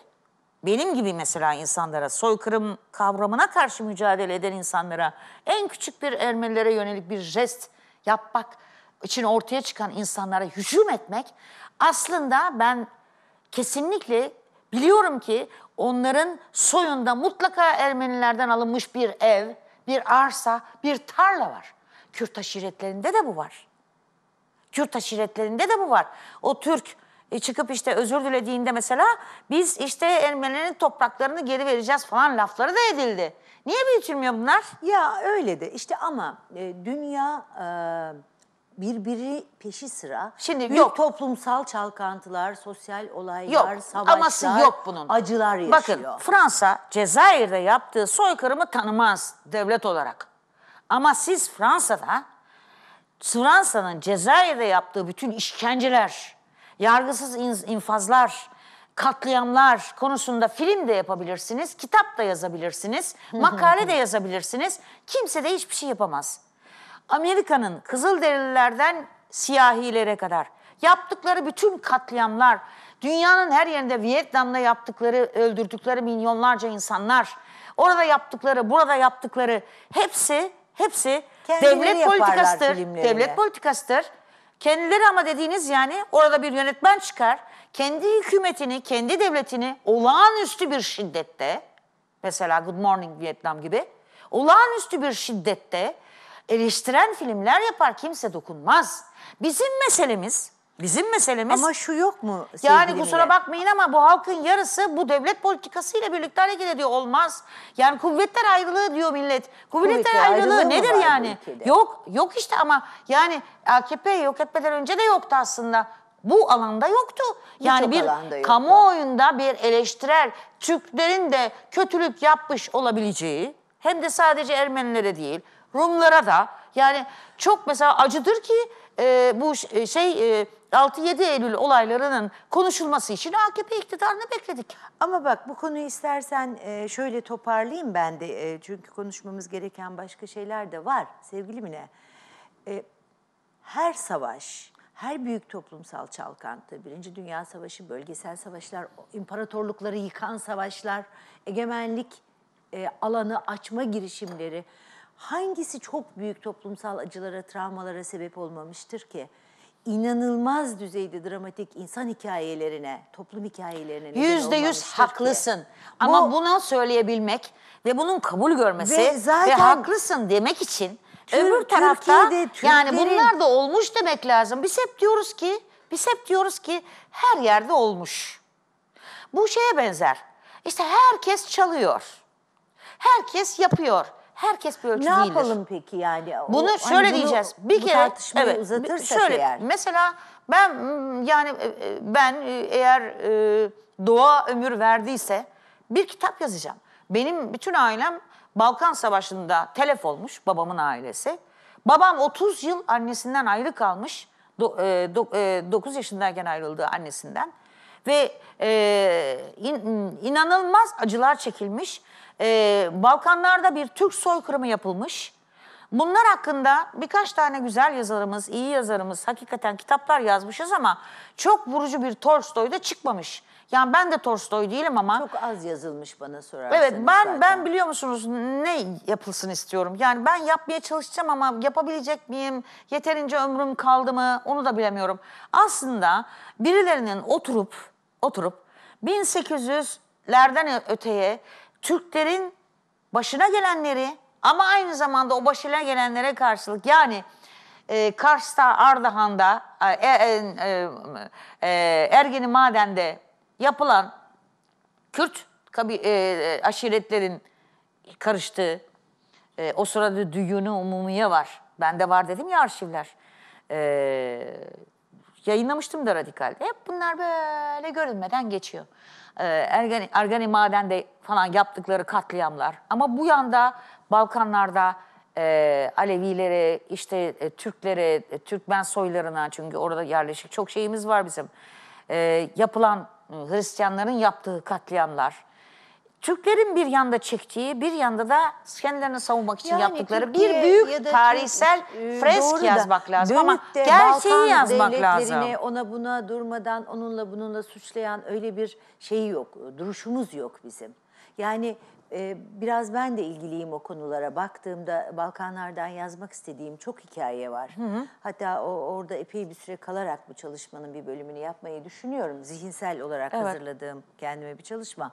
benim gibi mesela insanlara, soykırım kavramına karşı mücadele eden insanlara, en küçük bir Ermenilere yönelik bir jest yapmak için ortaya çıkan insanlara hücum etmek aslında ben kesinlikle biliyorum ki onların soyunda mutlaka Ermenilerden alınmış bir ev, bir arsa, bir tarla var. Kürt aşiretlerinde de bu var. Kürt aşiretlerinde de bu var. O Türk e, çıkıp işte özür dilediğinde mesela biz işte Ermenilerin topraklarını geri vereceğiz falan lafları da edildi. Niye büyütülmüyor bunlar? Ya öyle de işte ama e, dünya e, birbiri peşi sıra. Şimdi büyük yok. toplumsal çalkantılar, sosyal olaylar, yok. savaşlar, aması yok bunun. acılar yaşıyor. Bakın Fransa Cezayir'de yaptığı soykırımı tanımaz devlet olarak. Ama siz Fransa'da Fransa'nın Cezayir'de yaptığı bütün işkenceler, yargısız infazlar, katliamlar konusunda film de yapabilirsiniz, kitap da yazabilirsiniz, makale de yazabilirsiniz. Kimse de hiçbir şey yapamaz. Amerika'nın Kızılderililerden siyahilere kadar yaptıkları bütün katliamlar, dünyanın her yerinde Vietnam'da yaptıkları, öldürdükleri milyonlarca insanlar, orada yaptıkları, burada yaptıkları hepsi hepsi Kendileri devlet politikasıdır. Devlet politikasıdır. Kendileri ama dediğiniz yani orada bir yönetmen çıkar. Kendi hükümetini, kendi devletini olağanüstü bir şiddette, mesela Good Morning Vietnam gibi, olağanüstü bir şiddette eleştiren filmler yapar kimse dokunmaz. Bizim meselemiz Bizim meselemiz. Ama şu yok mu? Yani kusura bakmayın ama bu halkın yarısı bu devlet politikasıyla birlikte hareket ediyor. Olmaz. Yani kuvvetler ayrılığı diyor millet. Kuvvetler, kuvvetler ayrılığı, ayrılığı nedir yani? Yok yok işte ama yani AKP yok etmeden önce de yoktu aslında bu alanda yoktu. Yani bir alanda yoktu. kamuoyunda bir eleştirel Türklerin de kötülük yapmış olabileceği hem de sadece Ermenilere değil Rumlara da yani çok mesela acıdır ki e, bu e, şey e, 6-7 Eylül olaylarının konuşulması için AKP iktidarını bekledik. Ama bak bu konuyu istersen e, şöyle toparlayayım ben de. E, çünkü konuşmamız gereken başka şeyler de var sevgili Mine. E, her savaş, her büyük toplumsal çalkantı, Birinci Dünya Savaşı, bölgesel savaşlar, imparatorlukları yıkan savaşlar, egemenlik alanı açma girişimleri hangisi çok büyük toplumsal acılara, travmalara sebep olmamıştır ki? inanılmaz düzeyde dramatik insan hikayelerine, toplum hikayelerine Yüzde yüz olmamıştır ki. haklısın. Ama Bu- bunu söyleyebilmek ve bunun kabul görmesi Ve ve, haklısın demek için Tür- öbür tarafta Türkiye'de yani bunlar da olmuş demek lazım. Biz hep diyoruz ki biz hep diyoruz ki her yerde olmuş. Bu şeye benzer. İşte herkes çalıyor. Herkes yapıyor. Herkes bir ölçü ne değildir. yapalım peki yani? O, Bunu hani şöyle hani bunu, diyeceğiz. Bir kere evet, uzatırsak şöyle, eğer. Mesela ben yani e, e, ben e, eğer e, doğa ömür verdiyse bir kitap yazacağım. Benim bütün ailem Balkan Savaşı'nda telef olmuş babamın ailesi. Babam 30 yıl annesinden ayrı kalmış. Do, e, do, e, 9 yaşındayken ayrıldığı annesinden. Ve e, in, inanılmaz acılar çekilmiş. Ee, Balkanlarda bir Türk soykırımı yapılmış. Bunlar hakkında birkaç tane güzel yazarımız, iyi yazarımız hakikaten kitaplar yazmışız ama çok vurucu bir Tolstoy da çıkmamış. Yani ben de Tolstoy değilim ama Çok az yazılmış bana sorarsanız. evet ben zaten. ben biliyor musunuz ne yapılsın istiyorum. Yani ben yapmaya çalışacağım ama yapabilecek miyim? Yeterince ömrüm kaldı mı? Onu da bilemiyorum. Aslında birilerinin oturup oturup 1800'lerden öteye Türklerin başına gelenleri ama aynı zamanda o başına gelenlere karşılık yani e, Kars'ta, Ardahan'da, e, e, e, Ergeni Maden'de yapılan Kürt kabi, e, aşiretlerin karıştığı, e, o sırada düğünü umumiye var. Bende var dedim ya arşivler. E, Yayınlamıştım da radikal. Hep bunlar böyle görünmeden geçiyor. Ee, Ergani, Ergani Maden'de falan yaptıkları katliamlar. Ama bu yanda Balkanlar'da e, Alevilere, işte e, Türklere, e, Türkmen soylarına çünkü orada yerleşik çok şeyimiz var bizim. E, yapılan ıı, Hristiyanların yaptığı katliamlar Türklerin bir yanda çektiği, bir yanda da kendilerini savunmak için yani yaptıkları Türkiye bir büyük tarihsel e, fresk yazmak lazım ama gerçeği Balkan yazmak lazım. ona buna durmadan onunla bununla suçlayan öyle bir şey yok, duruşumuz yok bizim. Yani e, biraz ben de ilgiliyim o konulara. Baktığımda Balkanlardan yazmak istediğim çok hikaye var. Hı hı. Hatta o, orada epey bir süre kalarak bu çalışmanın bir bölümünü yapmayı düşünüyorum. Zihinsel olarak evet. hazırladığım kendime bir çalışma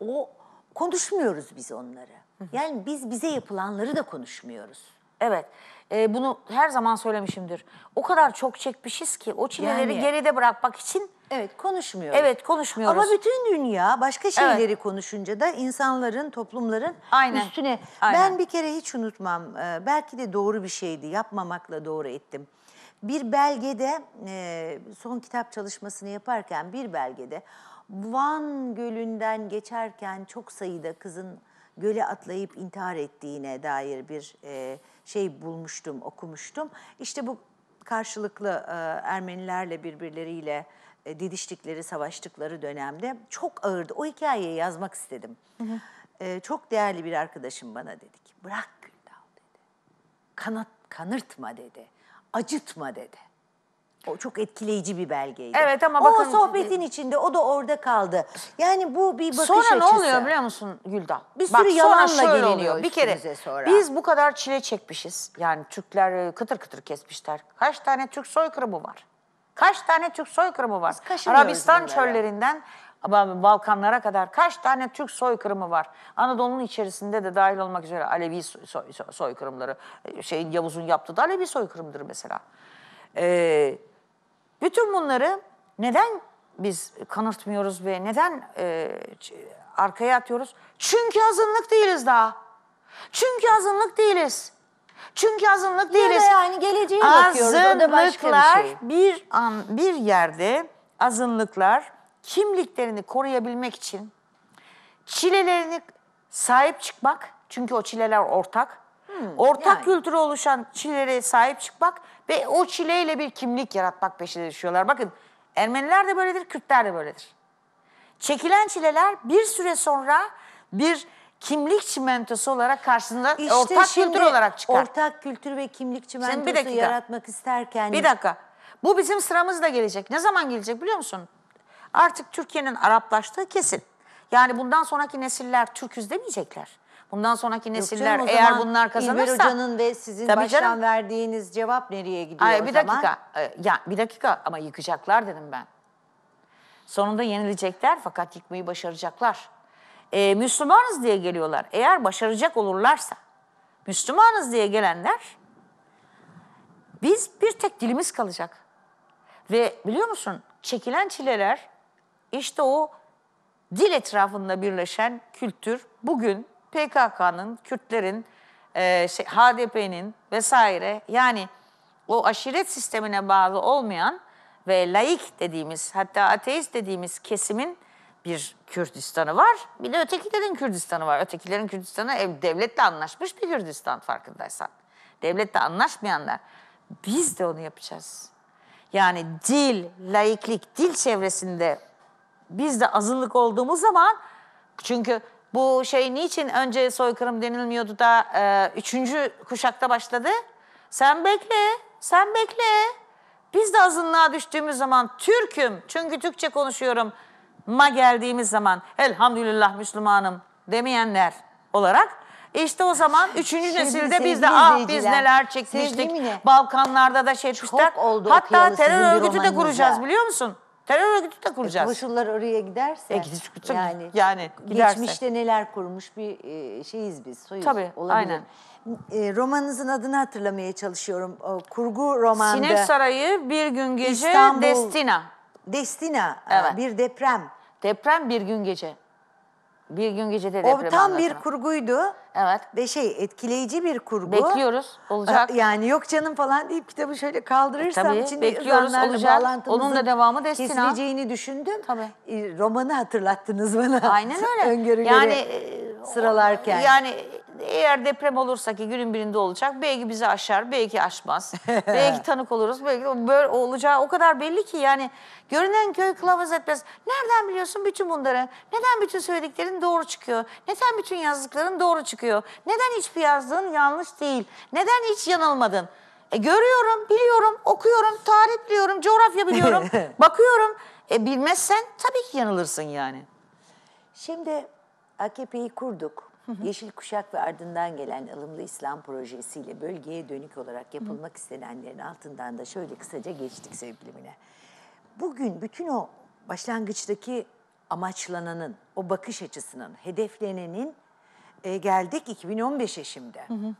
o konuşmuyoruz biz onları. Yani biz bize yapılanları da konuşmuyoruz. Evet. E, bunu her zaman söylemişimdir. O kadar çok çekmişiz ki o çileleri Yani. geride bırakmak için Evet konuşmuyoruz. evet konuşmuyoruz. Ama bütün dünya başka şeyleri konuşunca da insanların, toplumların Aynen. üstüne. Aynen. Ben bir kere hiç unutmam. e, Belki de doğru bir şeydi. Yapmamakla doğru ettim. Bir belgede e, son kitap çalışmasını yaparken bir belgede Van Gölü'nden geçerken çok sayıda kızın göle atlayıp intihar ettiğine dair bir e, şey bulmuştum, okumuştum. İşte bu karşılıklı e, Ermenilerle birbirleriyle e, didiştikleri, savaştıkları dönemde çok ağırdı. O hikayeyi yazmak istedim. E, çok değerli bir arkadaşım bana dedi ki bırak Güldal dedi. Kanat, kanırtma dedi. Acıtma dedi. O çok etkileyici bir belgeydi. Evet ama bakın... O sohbetin içinde, o da orada kaldı. Yani bu bir bakış sonra açısı. Sonra ne oluyor biliyor musun Gülda? Bir sürü Bak, yalanla geliniyor Bir kere sonra. biz bu kadar çile çekmişiz. Yani Türkler e, kıtır kıtır kesmişler. Kaç tane Türk soykırımı var? Kaç tane Türk soykırımı var? Arabistan bunlara. çöllerinden ama Balkanlara kadar kaç tane Türk soykırımı var? Anadolu'nun içerisinde de dahil olmak üzere Alevi soy, soy, soykırımları, e, şeyin Yavuz'un yaptığı da Alevi soykırımdır mesela. Ee, bütün bunları neden biz kanırtmıyoruz ve neden e, arkaya atıyoruz? Çünkü azınlık değiliz daha. Çünkü azınlık değiliz. Çünkü azınlık Yine değiliz. yani geleceğe bakıyoruz. da başka bir şey. bir an bir yerde azınlıklar kimliklerini koruyabilmek için çilelerini sahip çıkmak çünkü o çileler ortak. Hmm, ortak yani. kültürü oluşan çilelere sahip çıkmak ve o çileyle bir kimlik yaratmak peşinde düşüyorlar. Bakın Ermeniler de böyledir, Kürtler de böyledir. Çekilen çileler bir süre sonra bir kimlik çimentosu olarak karşısında işte ortak kültür olarak çıkar. Ortak kültür ve kimlik çimentosu bir dakika, yaratmak isterken... Bir dakika. Bu bizim sıramız da gelecek. Ne zaman gelecek biliyor musun? Artık Türkiye'nin Araplaştığı kesin. Yani bundan sonraki nesiller Türküz demeyecekler. Bundan sonraki nesiller canım, eğer bunlar kazanırsa... İlber Hoca'nın ve sizin baştan canım. verdiğiniz cevap nereye gidiyor Hayır, o bir dakika. zaman? Ee, ya, bir dakika ama yıkacaklar dedim ben. Sonunda yenilecekler fakat yıkmayı başaracaklar. Ee, Müslümanız diye geliyorlar. Eğer başaracak olurlarsa Müslümanız diye gelenler biz bir tek dilimiz kalacak. Ve biliyor musun çekilen çileler işte o dil etrafında birleşen kültür bugün PKK'nın, Kürtlerin, e, şey, HDP'nin vesaire yani o aşiret sistemine bağlı olmayan ve laik dediğimiz hatta ateist dediğimiz kesimin bir Kürdistan'ı var. Bir de ötekilerin Kürdistan'ı var. Ötekilerin Kürdistan'ı ev, devletle anlaşmış bir Kürdistan farkındaysan. Devletle anlaşmayanlar. Biz de onu yapacağız. Yani dil, laiklik, dil çevresinde biz de azınlık olduğumuz zaman çünkü bu şey niçin önce soykırım denilmiyordu da e, üçüncü kuşakta başladı? Sen bekle, sen bekle. Biz de azınlığa düştüğümüz zaman Türk'üm çünkü Türkçe konuşuyorum ma geldiğimiz zaman elhamdülillah Müslümanım demeyenler olarak işte o zaman üçüncü nesilde biz de ah biz neler çekmiştik. Balkanlarda da şey etmişler. Hatta terör örgütü de kuracağız biliyor musun? Terör örgütü de kuracağız. E, koşullar oraya giderse. E, gidip, yani, yani giderse. Geçmişte neler kurmuş bir e, şeyiz biz. Soyuz Tabii olabilir. aynen. E, romanınızın adını hatırlamaya çalışıyorum. O, kurgu romanda. Sinek Sarayı bir gün gece İstanbul, Destina. Destina e, evet. bir deprem. Deprem bir gün gece. Bir gün gece de deprem O tam anlatma. bir kurguydu. Evet. Ve şey etkileyici bir kurgu. Bekliyoruz. Olacak. Ee, yani yok canım falan deyip kitabı şöyle kaldırırsam e, Tabii, içinde bekliyoruz, olacak. Onun da devamı Destina. kesileceğini düşündüm. Tabii. Ee, Romanı hatırlattınız bana. Aynen öyle. Öngörüleri Yani, yani e, sıralarken. Yani eğer deprem olursa ki günün birinde olacak belki bizi aşar, belki aşmaz. belki tanık oluruz, belki böyle olacağı o kadar belli ki yani görünen köy kılavuz etmez. Nereden biliyorsun bütün bunları? Neden bütün söylediklerin doğru çıkıyor? Neden bütün yazdıkların doğru çıkıyor? Neden hiçbir yazdığın yanlış değil? Neden hiç yanılmadın? E, görüyorum, biliyorum, okuyorum, tarih biliyorum, coğrafya biliyorum, bakıyorum. E, bilmezsen tabii ki yanılırsın yani. Şimdi AKP'yi kurduk. Yeşil Kuşak ve ardından gelen ılımlı İslam projesiyle bölgeye dönük olarak yapılmak istenenlerin altından da şöyle kısaca geçtik sevgilimine. Bugün bütün o başlangıçtaki amaçlananın, o bakış açısının, hedeflenenin e, geldik 2015'e şimdi. Hı hı.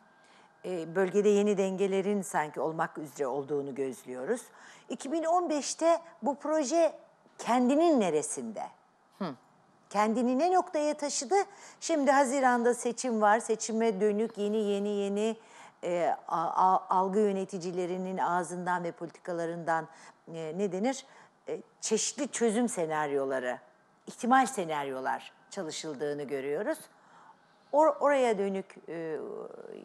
E, bölgede yeni dengelerin sanki olmak üzere olduğunu gözlüyoruz. 2015'te bu proje kendinin neresinde? Hı kendini ne noktaya taşıdı? Şimdi Haziran'da seçim var. Seçime dönük yeni yeni yeni e, a, a, algı yöneticilerinin ağzından ve politikalarından e, ne denir? E, çeşitli çözüm senaryoları, ihtimal senaryolar çalışıldığını görüyoruz. Or, oraya dönük e,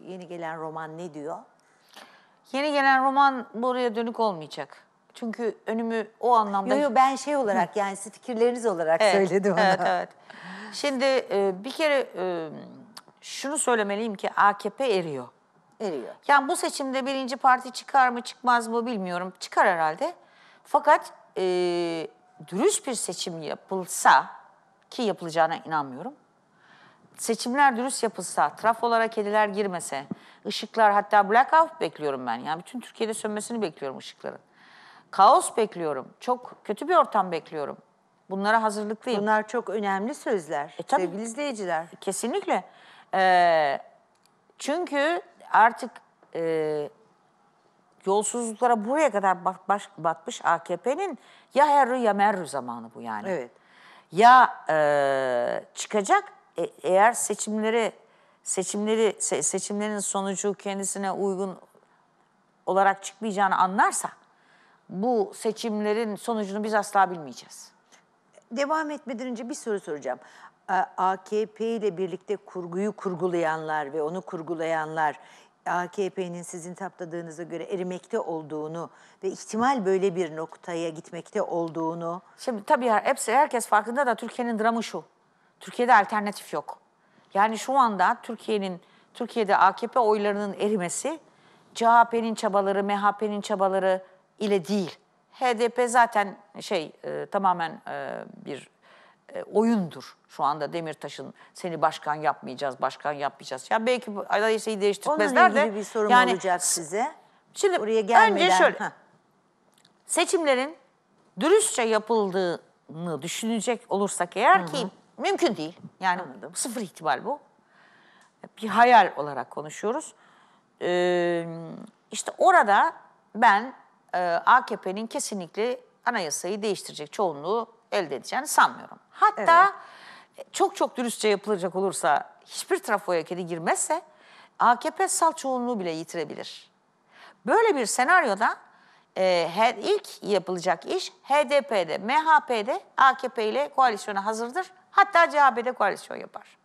yeni gelen roman ne diyor? Yeni gelen roman buraya dönük olmayacak. Çünkü önümü o anlamda... Yok yok ben şey olarak yani siz fikirleriniz olarak evet, söyledim ona. Evet evet. Şimdi e, bir kere e, şunu söylemeliyim ki AKP eriyor. Eriyor. Yani bu seçimde birinci parti çıkar mı çıkmaz mı bilmiyorum. Çıkar herhalde. Fakat e, dürüst bir seçim yapılsa ki yapılacağına inanmıyorum. Seçimler dürüst yapılsa, trafolara kediler girmese, ışıklar hatta blackout bekliyorum ben. Yani bütün Türkiye'de sönmesini bekliyorum ışıkların. Kaos bekliyorum. Çok kötü bir ortam bekliyorum. Bunlara hazırlıklıyım. Bunlar çok önemli sözler e, tabii. sevgili izleyiciler. Kesinlikle. Ee, çünkü artık e, yolsuzluklara buraya kadar baş, batmış AKP'nin ya herru ya merru zamanı bu yani. Evet. Ya e, çıkacak e, eğer seçimleri seçimleri se, seçimlerin sonucu kendisine uygun olarak çıkmayacağını anlarsa bu seçimlerin sonucunu biz asla bilmeyeceğiz. Devam etmeden önce bir soru soracağım. AKP ile birlikte kurguyu kurgulayanlar ve onu kurgulayanlar AKP'nin sizin tapladığınıza göre erimekte olduğunu ve ihtimal böyle bir noktaya gitmekte olduğunu. Şimdi tabii hepsi herkes farkında da Türkiye'nin dramı şu. Türkiye'de alternatif yok. Yani şu anda Türkiye'nin Türkiye'de AKP oylarının erimesi CHP'nin çabaları, MHP'nin çabaları, ile değil. HDP zaten şey e, tamamen e, bir e, oyundur şu anda Demirtaş'ın seni başkan yapmayacağız, başkan yapmayacağız. Ya belki anayasayı değiştirmezler de. Onunla ilgili bir sorum yani, olacak size. Şimdi Buraya gelmeden. önce şöyle. Heh. Seçimlerin dürüstçe yapıldığını düşünecek olursak eğer Hı -hı. ki mümkün değil. Yani Anladım. sıfır ihtimal bu. Bir hayal olarak konuşuyoruz. Ee, işte orada ben e, AKP'nin kesinlikle anayasayı değiştirecek çoğunluğu elde edeceğini sanmıyorum. Hatta evet. E, çok çok dürüstçe yapılacak olursa hiçbir trafoya kedi girmezse AKP sal çoğunluğu bile yitirebilir. Böyle bir senaryoda e, ilk yapılacak iş HDP'de, MHP'de AKP ile koalisyona hazırdır. Hatta CHP'de koalisyon yapar.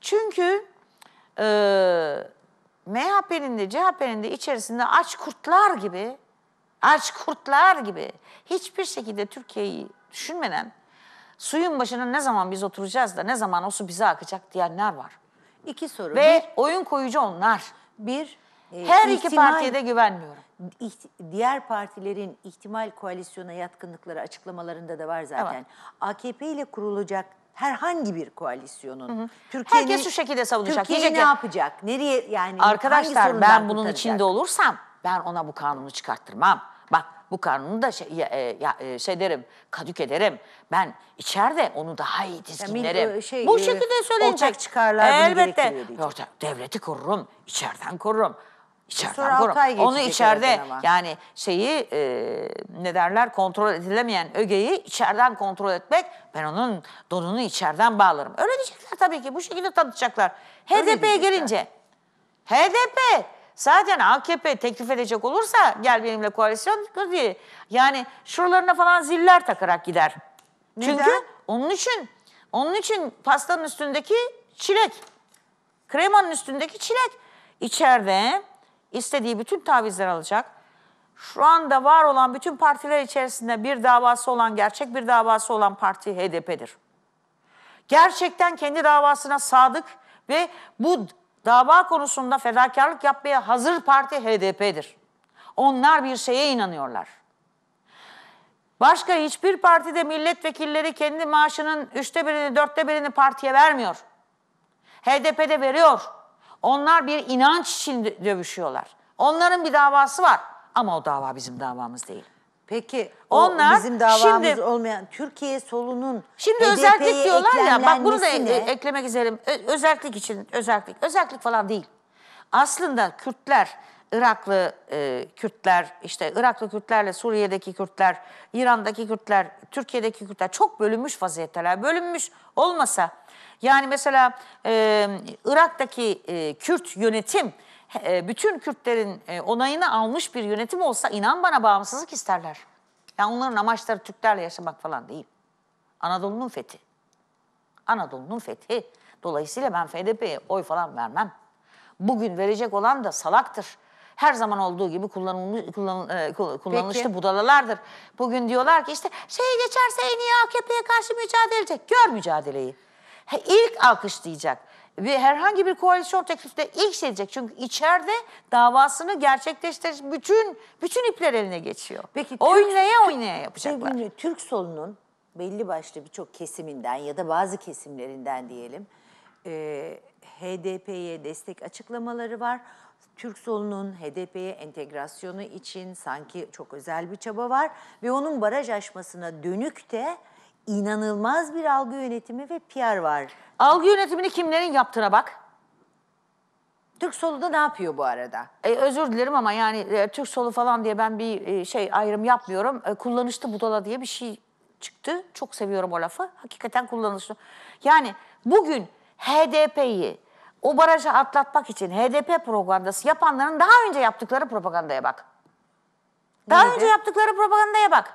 Çünkü e, MHP'nin de CHP'nin de içerisinde aç kurtlar gibi aç kurtlar gibi hiçbir şekilde Türkiye'yi düşünmeden suyun başına ne zaman biz oturacağız da ne zaman o su bize akacak diyenler var. İki soru. Ve bir, oyun koyucu onlar. Bir, e, her ihtimal, iki partiye de güvenmiyorum. İht, diğer partilerin ihtimal koalisyona yatkınlıkları açıklamalarında da var zaten. Evet. AKP ile kurulacak herhangi bir koalisyonun Türkiye'nin herkes şu şekilde savunacak. Türkiye ne yapacak? Nereye yani Arkadaşlar ben bunun tutaracak? içinde olursam ben ona bu kanunu çıkarttırmam bu kanunu da şey, e, e, şey derim, kadük ederim. Ben içeride onu daha iyi dizginlerim. Yani, e, şey, bu e, şekilde söylenecek. Ortak çıkarlar Elbette. Ortak, devleti korurum, içeriden korurum. İçeriden korurum. Onu içeride yani şeyi e, ne derler kontrol edilemeyen ögeyi içeriden kontrol etmek ben onun donunu içeriden bağlarım. Öyle diyecekler tabii ki bu şekilde tanıtacaklar. HDP'ye gelince HDP Zaten AKP teklif edecek olursa gel benimle koalisyon diye. Yani şuralarına falan ziller takarak gider. Neden? Çünkü onun için onun için pastanın üstündeki çilek. Kremanın üstündeki çilek. İçeride istediği bütün tavizler alacak. Şu anda var olan bütün partiler içerisinde bir davası olan gerçek bir davası olan parti HDP'dir. Gerçekten kendi davasına sadık ve bu Dava konusunda fedakarlık yapmaya hazır parti HDP'dir. Onlar bir şeye inanıyorlar. Başka hiçbir partide milletvekilleri kendi maaşının üçte birini, dörtte birini partiye vermiyor. HDP'de veriyor. Onlar bir inanç için dövüşüyorlar. Onların bir davası var ama o dava bizim davamız değil. Peki Onlar, bizim davamız şimdi- olmayan Türkiye solunun Şimdi HDP'ye özellik diyorlar ya bak bunu da e- eklemek isterim. Ö- özellik için özellik. Özellik falan değil. Aslında Kürtler, Iraklı e, Kürtler, işte Iraklı Kürtlerle Suriye'deki Kürtler, İran'daki Kürtler, Türkiye'deki Kürtler çok bölünmüş vaziyetteler. Bölünmüş olmasa yani mesela e, Irak'taki e, Kürt yönetim e, bütün Kürtlerin e, onayını almış bir yönetim olsa inan bana bağımsızlık isterler. Yani onların amaçları Türklerle yaşamak falan değil. Anadolu'nun fethi. Anadolu'nun fethi. Dolayısıyla ben FDP'ye oy falan vermem. Bugün verecek olan da salaktır. Her zaman olduğu gibi kullanılmış, kullan, e, kullanılmıştı Peki. budalalardır. Bugün diyorlar ki işte şey geçerse en iyi AKP'ye karşı mücadele edecek. Gör mücadeleyi. He, ilk alkışlayacak ve herhangi bir koalisyon teklifte ilk şey Çünkü içeride davasını gerçekleştirecek bütün bütün ipler eline geçiyor. Peki oynaya oynaya yapacaklar. Sevgili, Türk solunun belli başlı birçok kesiminden ya da bazı kesimlerinden diyelim e, HDP'ye destek açıklamaları var. Türk solunun HDP'ye entegrasyonu için sanki çok özel bir çaba var ve onun baraj aşmasına dönük de inanılmaz bir algı yönetimi ve PR var. Algı yönetimini kimlerin yaptığına bak. Türk Solu da ne yapıyor bu arada? E, özür dilerim ama yani e, Türk Solu falan diye ben bir e, şey ayrım yapmıyorum. E, kullanışlı budala diye bir şey çıktı. Çok seviyorum o lafı. Hakikaten kullanışlı. Yani bugün HDP'yi o barajı atlatmak için HDP propagandası yapanların daha önce yaptıkları propagandaya bak. Daha Neydi? önce yaptıkları propagandaya bak.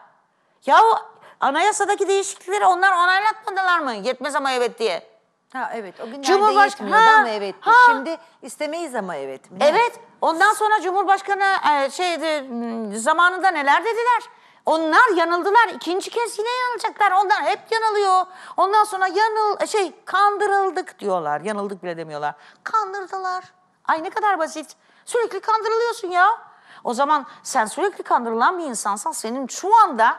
Yahu Anayasadaki değişiklikleri onlar onaylatmadılar mı? Yetmez ama evet diye. Ha evet o günlerde Cumhurbaş... yetmiyordu ha, ama evetti. Ha. Şimdi istemeyiz ama evet mi? Evet. Ondan sonra Cumhurbaşkanı e, şeydi zamanında neler dediler? Onlar yanıldılar. İkinci kez yine yanılacaklar. Onlar hep yanılıyor. Ondan sonra yanıl e, şey kandırıldık diyorlar. Yanıldık bile demiyorlar. Kandırdılar. Ay ne kadar basit. Sürekli kandırılıyorsun ya. O zaman sen sürekli kandırılan bir insansan senin şu anda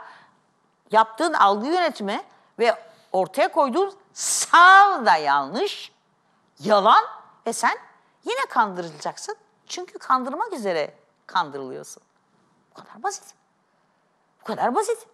yaptığın algı yönetimi ve ortaya koyduğun sağ da yanlış, yalan ve sen yine kandırılacaksın. Çünkü kandırmak üzere kandırılıyorsun. Bu kadar basit. Bu kadar basit.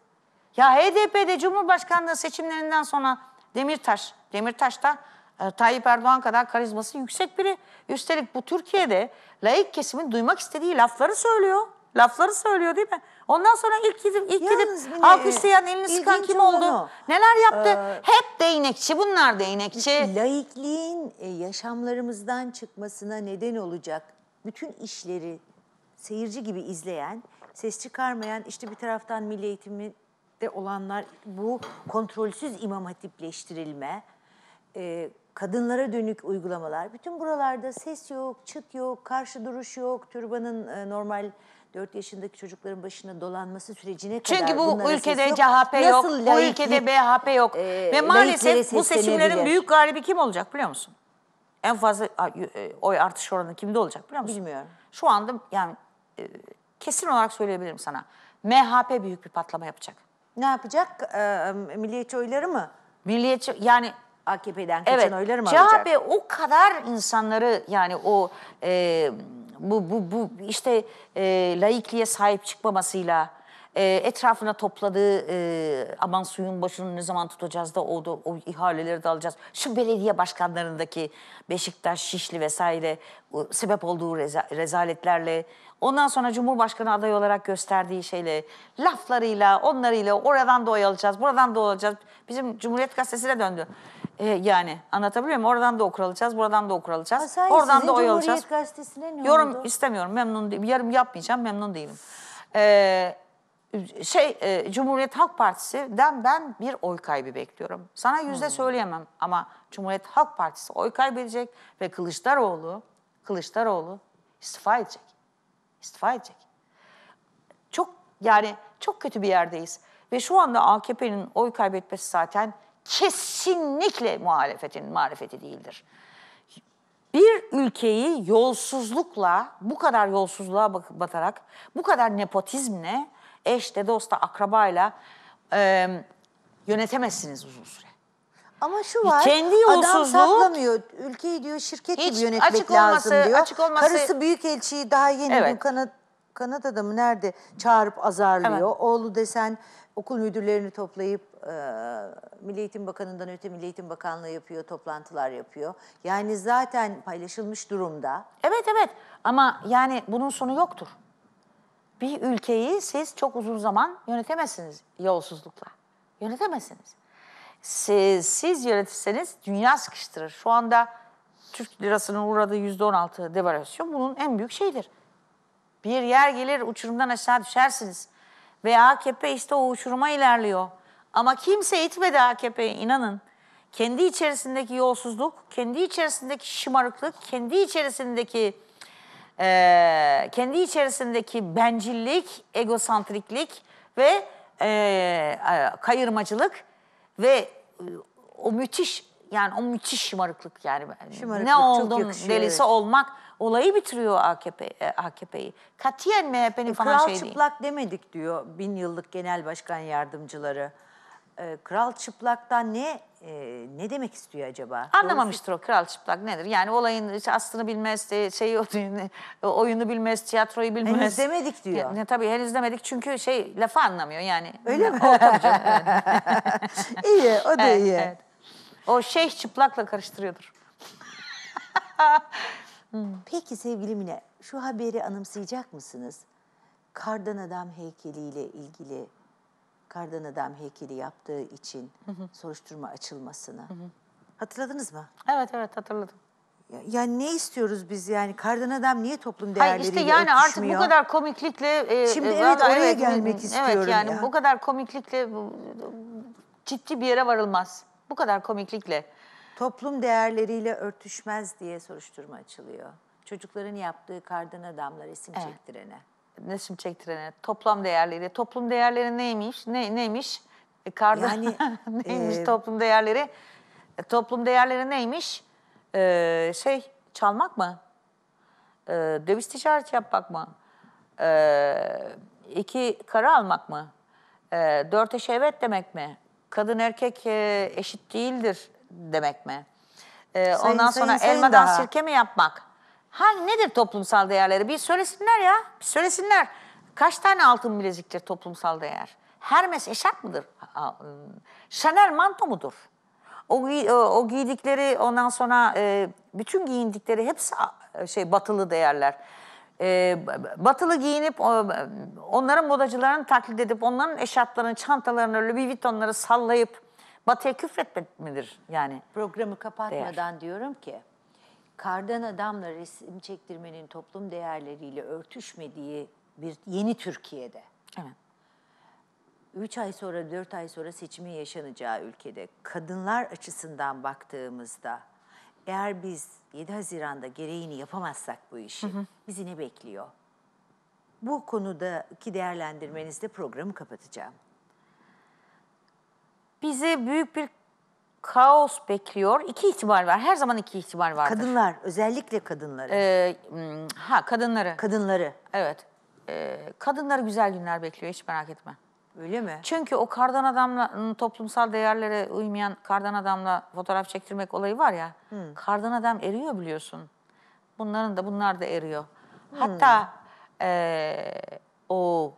Ya HDP'de Cumhurbaşkanlığı seçimlerinden sonra Demirtaş, Demirtaş da e, Tayyip Erdoğan kadar karizması yüksek biri. Üstelik bu Türkiye'de laik kesimin duymak istediği lafları söylüyor. Lafları söylüyor değil mi? Ondan sonra ilk gidip ilk gidip bile, alkışlayan elini sıkan kim oldu? Neler yaptı? Ee, Hep değnekçi bunlar değnekçi. Laikliğin e, yaşamlarımızdan çıkmasına neden olacak bütün işleri seyirci gibi izleyen, ses çıkarmayan işte bir taraftan milli eğitimde olanlar bu kontrolsüz imam hatipleştirilme, e, kadınlara dönük uygulamalar. Bütün buralarda ses yok, çıt yok, karşı duruş yok, türbanın e, normal 4 yaşındaki çocukların başına dolanması sürecine kadar Çünkü bu ülkede CHP yok, Nasıl bu ülkede BHP yok. e, Ve maalesef bu seçimlerin büyük galibi kim olacak biliyor musun? En fazla e, oy artış oranı kimde olacak biliyor musun? Bilmiyorum. Şu anda yani e, kesin olarak söyleyebilirim sana. MHP büyük bir patlama yapacak. Ne yapacak? Ee, milliyetçi oyları mı? Milliyetçi yani AKP'den kaçan oyları mı CHP alacak? o kadar insanları yani o e, bu, bu, bu işte e, laikliğe sahip çıkmamasıyla, e, etrafına topladığı e, aman suyun başını ne zaman tutacağız da o, o ihaleleri de alacağız. Şu belediye başkanlarındaki Beşiktaş, Şişli vesaire o, sebep olduğu reza, rezaletlerle Ondan sonra Cumhurbaşkanı adayı olarak gösterdiği şeyle, laflarıyla, onlarıyla oradan da oy alacağız, buradan da olacağız. Bizim Cumhuriyet Gazetesi'ne döndü. Ee, yani anlatabiliyor muyum? Oradan da okur alacağız, buradan da okur alacağız. Ha, oradan da oy alacağız. Cumhuriyet alacağız. Gazetesi'ne ne Yorum oldu? istemiyorum, memnun değilim. Yarım yapmayacağım, memnun değilim. Ee, şey e, Cumhuriyet Halk Partisi'den ben bir oy kaybı bekliyorum. Sana yüzde hmm. söyleyemem ama Cumhuriyet Halk Partisi oy kaybedecek ve Kılıçdaroğlu Kılıçdaroğlu istifa edecek istifa edecek. Çok yani çok kötü bir yerdeyiz. Ve şu anda AKP'nin oy kaybetmesi zaten kesinlikle muhalefetin marifeti değildir. Bir ülkeyi yolsuzlukla, bu kadar yolsuzluğa batarak, bu kadar nepotizmle, eşle, dosta, akrabayla e, yönetemezsiniz uzun süre. Ama şu var. Kendi adam yolsuzluğu- saklamıyor. Ülkeyi diyor şirket gibi yönetmek açık olması- lazım diyor. açık olması- Karısı büyükelçiyi daha yeni Evet. bu Kana- Kanada'da mı nerede çağırıp azarlıyor. Evet. Oğlu desen okul müdürlerini toplayıp e, Milli Eğitim Bakanı'ndan öte Milli Eğitim Bakanlığı yapıyor, toplantılar yapıyor. Yani zaten paylaşılmış durumda. Evet evet ama yani bunun sonu yoktur. Bir ülkeyi siz çok uzun zaman yönetemezsiniz yolsuzlukla. Yönetemezsiniz siz, siz yönetirseniz dünya sıkıştırır. Şu anda Türk lirasının uğradığı altı devalüasyon bunun en büyük şeyidir. Bir yer gelir uçurumdan aşağı düşersiniz. Ve AKP işte o uçuruma ilerliyor. Ama kimse itmedi AKP'ye inanın. Kendi içerisindeki yolsuzluk, kendi içerisindeki şımarıklık, kendi içerisindeki e, kendi içerisindeki bencillik, egosantriklik ve e, e kayırmacılık ve e, o müthiş yani o müthiş şımarıklık yani. Şımarıklık, ne oldum delisi evet. olmak olayı bitiriyor AKP e, AKP'yi. Katiyen MHP'nin e, falan şey değil. Kral çıplak demedik diyor bin yıllık genel başkan yardımcıları e, Kral Çıplak'ta ne e, ne demek istiyor acaba? Anlamamıştır o Kral Çıplak nedir? Yani olayın aslını bilmez, e, şeyi oyunu, oyunu bilmez, tiyatroyu bilmez. Henüz demedik diyor. Ne, tabii henüz demedik çünkü şey lafı anlamıyor yani. Öyle mi? O, tabii canım, o da evet, iyi. Evet. O şeyh çıplakla karıştırıyordur. Hmm. Peki sevgili Mine şu haberi anımsayacak mısınız? Kardan Adam heykeliyle ilgili kardan adam heykeli yaptığı için hı hı. soruşturma açılmasını. Hı hı. Hatırladınız mı? Evet evet hatırladım. Ya, ne istiyoruz biz yani? Kardan adam niye toplum değerleriyle Hayır işte yani artık bu kadar komiklikle... E, Şimdi e, evet oraya evet, gelmek evet, istiyorum Evet yani ya. bu kadar komiklikle ciddi bir yere varılmaz. Bu kadar komiklikle. Toplum değerleriyle örtüşmez diye soruşturma açılıyor. Çocukların yaptığı kardan adamlar resim evet. çektirene ne Şimşek Treni toplam değerleri. Toplum değerleri neymiş? Ne neymiş? E, karda yani, neymiş e... toplum değerleri? E, toplum değerleri neymiş? E, şey çalmak mı? E, döviz ticareti yapmak mı? E, iki kara almak mı? E, dört eşe evet demek mi? Kadın erkek e, eşit değildir demek mi? E, sayın, ondan sayın, sonra sayın elmadan daha. sirke mi yapmak? Hangi nedir toplumsal değerleri? Bir söylesinler ya. Bir söylesinler. Kaç tane altın bileziktir toplumsal değer? Hermes eşarp mıdır? Chanel manto mudur? O, o, o giydikleri ondan sonra e, bütün giyindikleri hepsi şey batılı değerler. E, batılı giyinip onların modacıların taklit edip onların eşarplarını, çantalarını, Louis Vuitton'ları sallayıp batıya küfretmek midir yani? Programı kapatmadan değer. diyorum ki kardan adamla resim çektirmenin toplum değerleriyle örtüşmediği bir yeni Türkiye'de. Evet. Üç ay sonra, dört ay sonra seçimi yaşanacağı ülkede kadınlar açısından baktığımızda eğer biz 7 Haziran'da gereğini yapamazsak bu işi hı hı. bizi ne bekliyor? Bu konudaki değerlendirmenizde programı kapatacağım. Bize büyük bir kaos bekliyor. İki ihtimal var. Her zaman iki ihtimal vardır. Kadınlar, özellikle kadınları. Ee, hmm, ha kadınları. Kadınları. Evet. Ee, kadınları güzel günler bekliyor hiç merak etme. Öyle mi? Çünkü o kardan adamla ıı, toplumsal değerlere uymayan kardan adamla fotoğraf çektirmek olayı var ya. Hmm. Kardan adam eriyor biliyorsun. Bunların da bunlar da eriyor. Hmm. Hatta e, o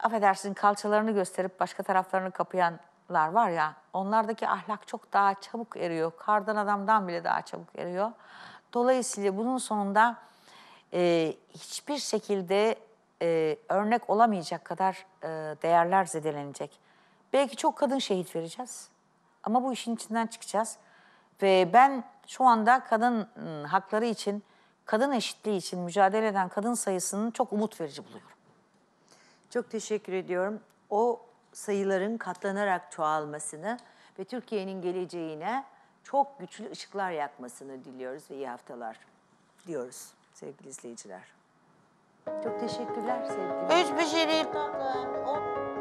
affedersin kalçalarını gösterip başka taraflarını kapayan ahlaklar var ya, onlardaki ahlak çok daha çabuk eriyor. Kardan adamdan bile daha çabuk eriyor. Dolayısıyla bunun sonunda e, hiçbir şekilde e, örnek olamayacak kadar e, değerler zedelenecek. Belki çok kadın şehit vereceğiz ama bu işin içinden çıkacağız. Ve ben şu anda kadın ıı, hakları için, kadın eşitliği için mücadele eden kadın sayısının çok umut verici buluyorum. Çok teşekkür ediyorum. O sayıların katlanarak çoğalmasını ve Türkiye'nin geleceğine çok güçlü ışıklar yakmasını diliyoruz ve iyi haftalar diyoruz sevgili izleyiciler. Çok teşekkürler sevgili. Hiçbir şey değil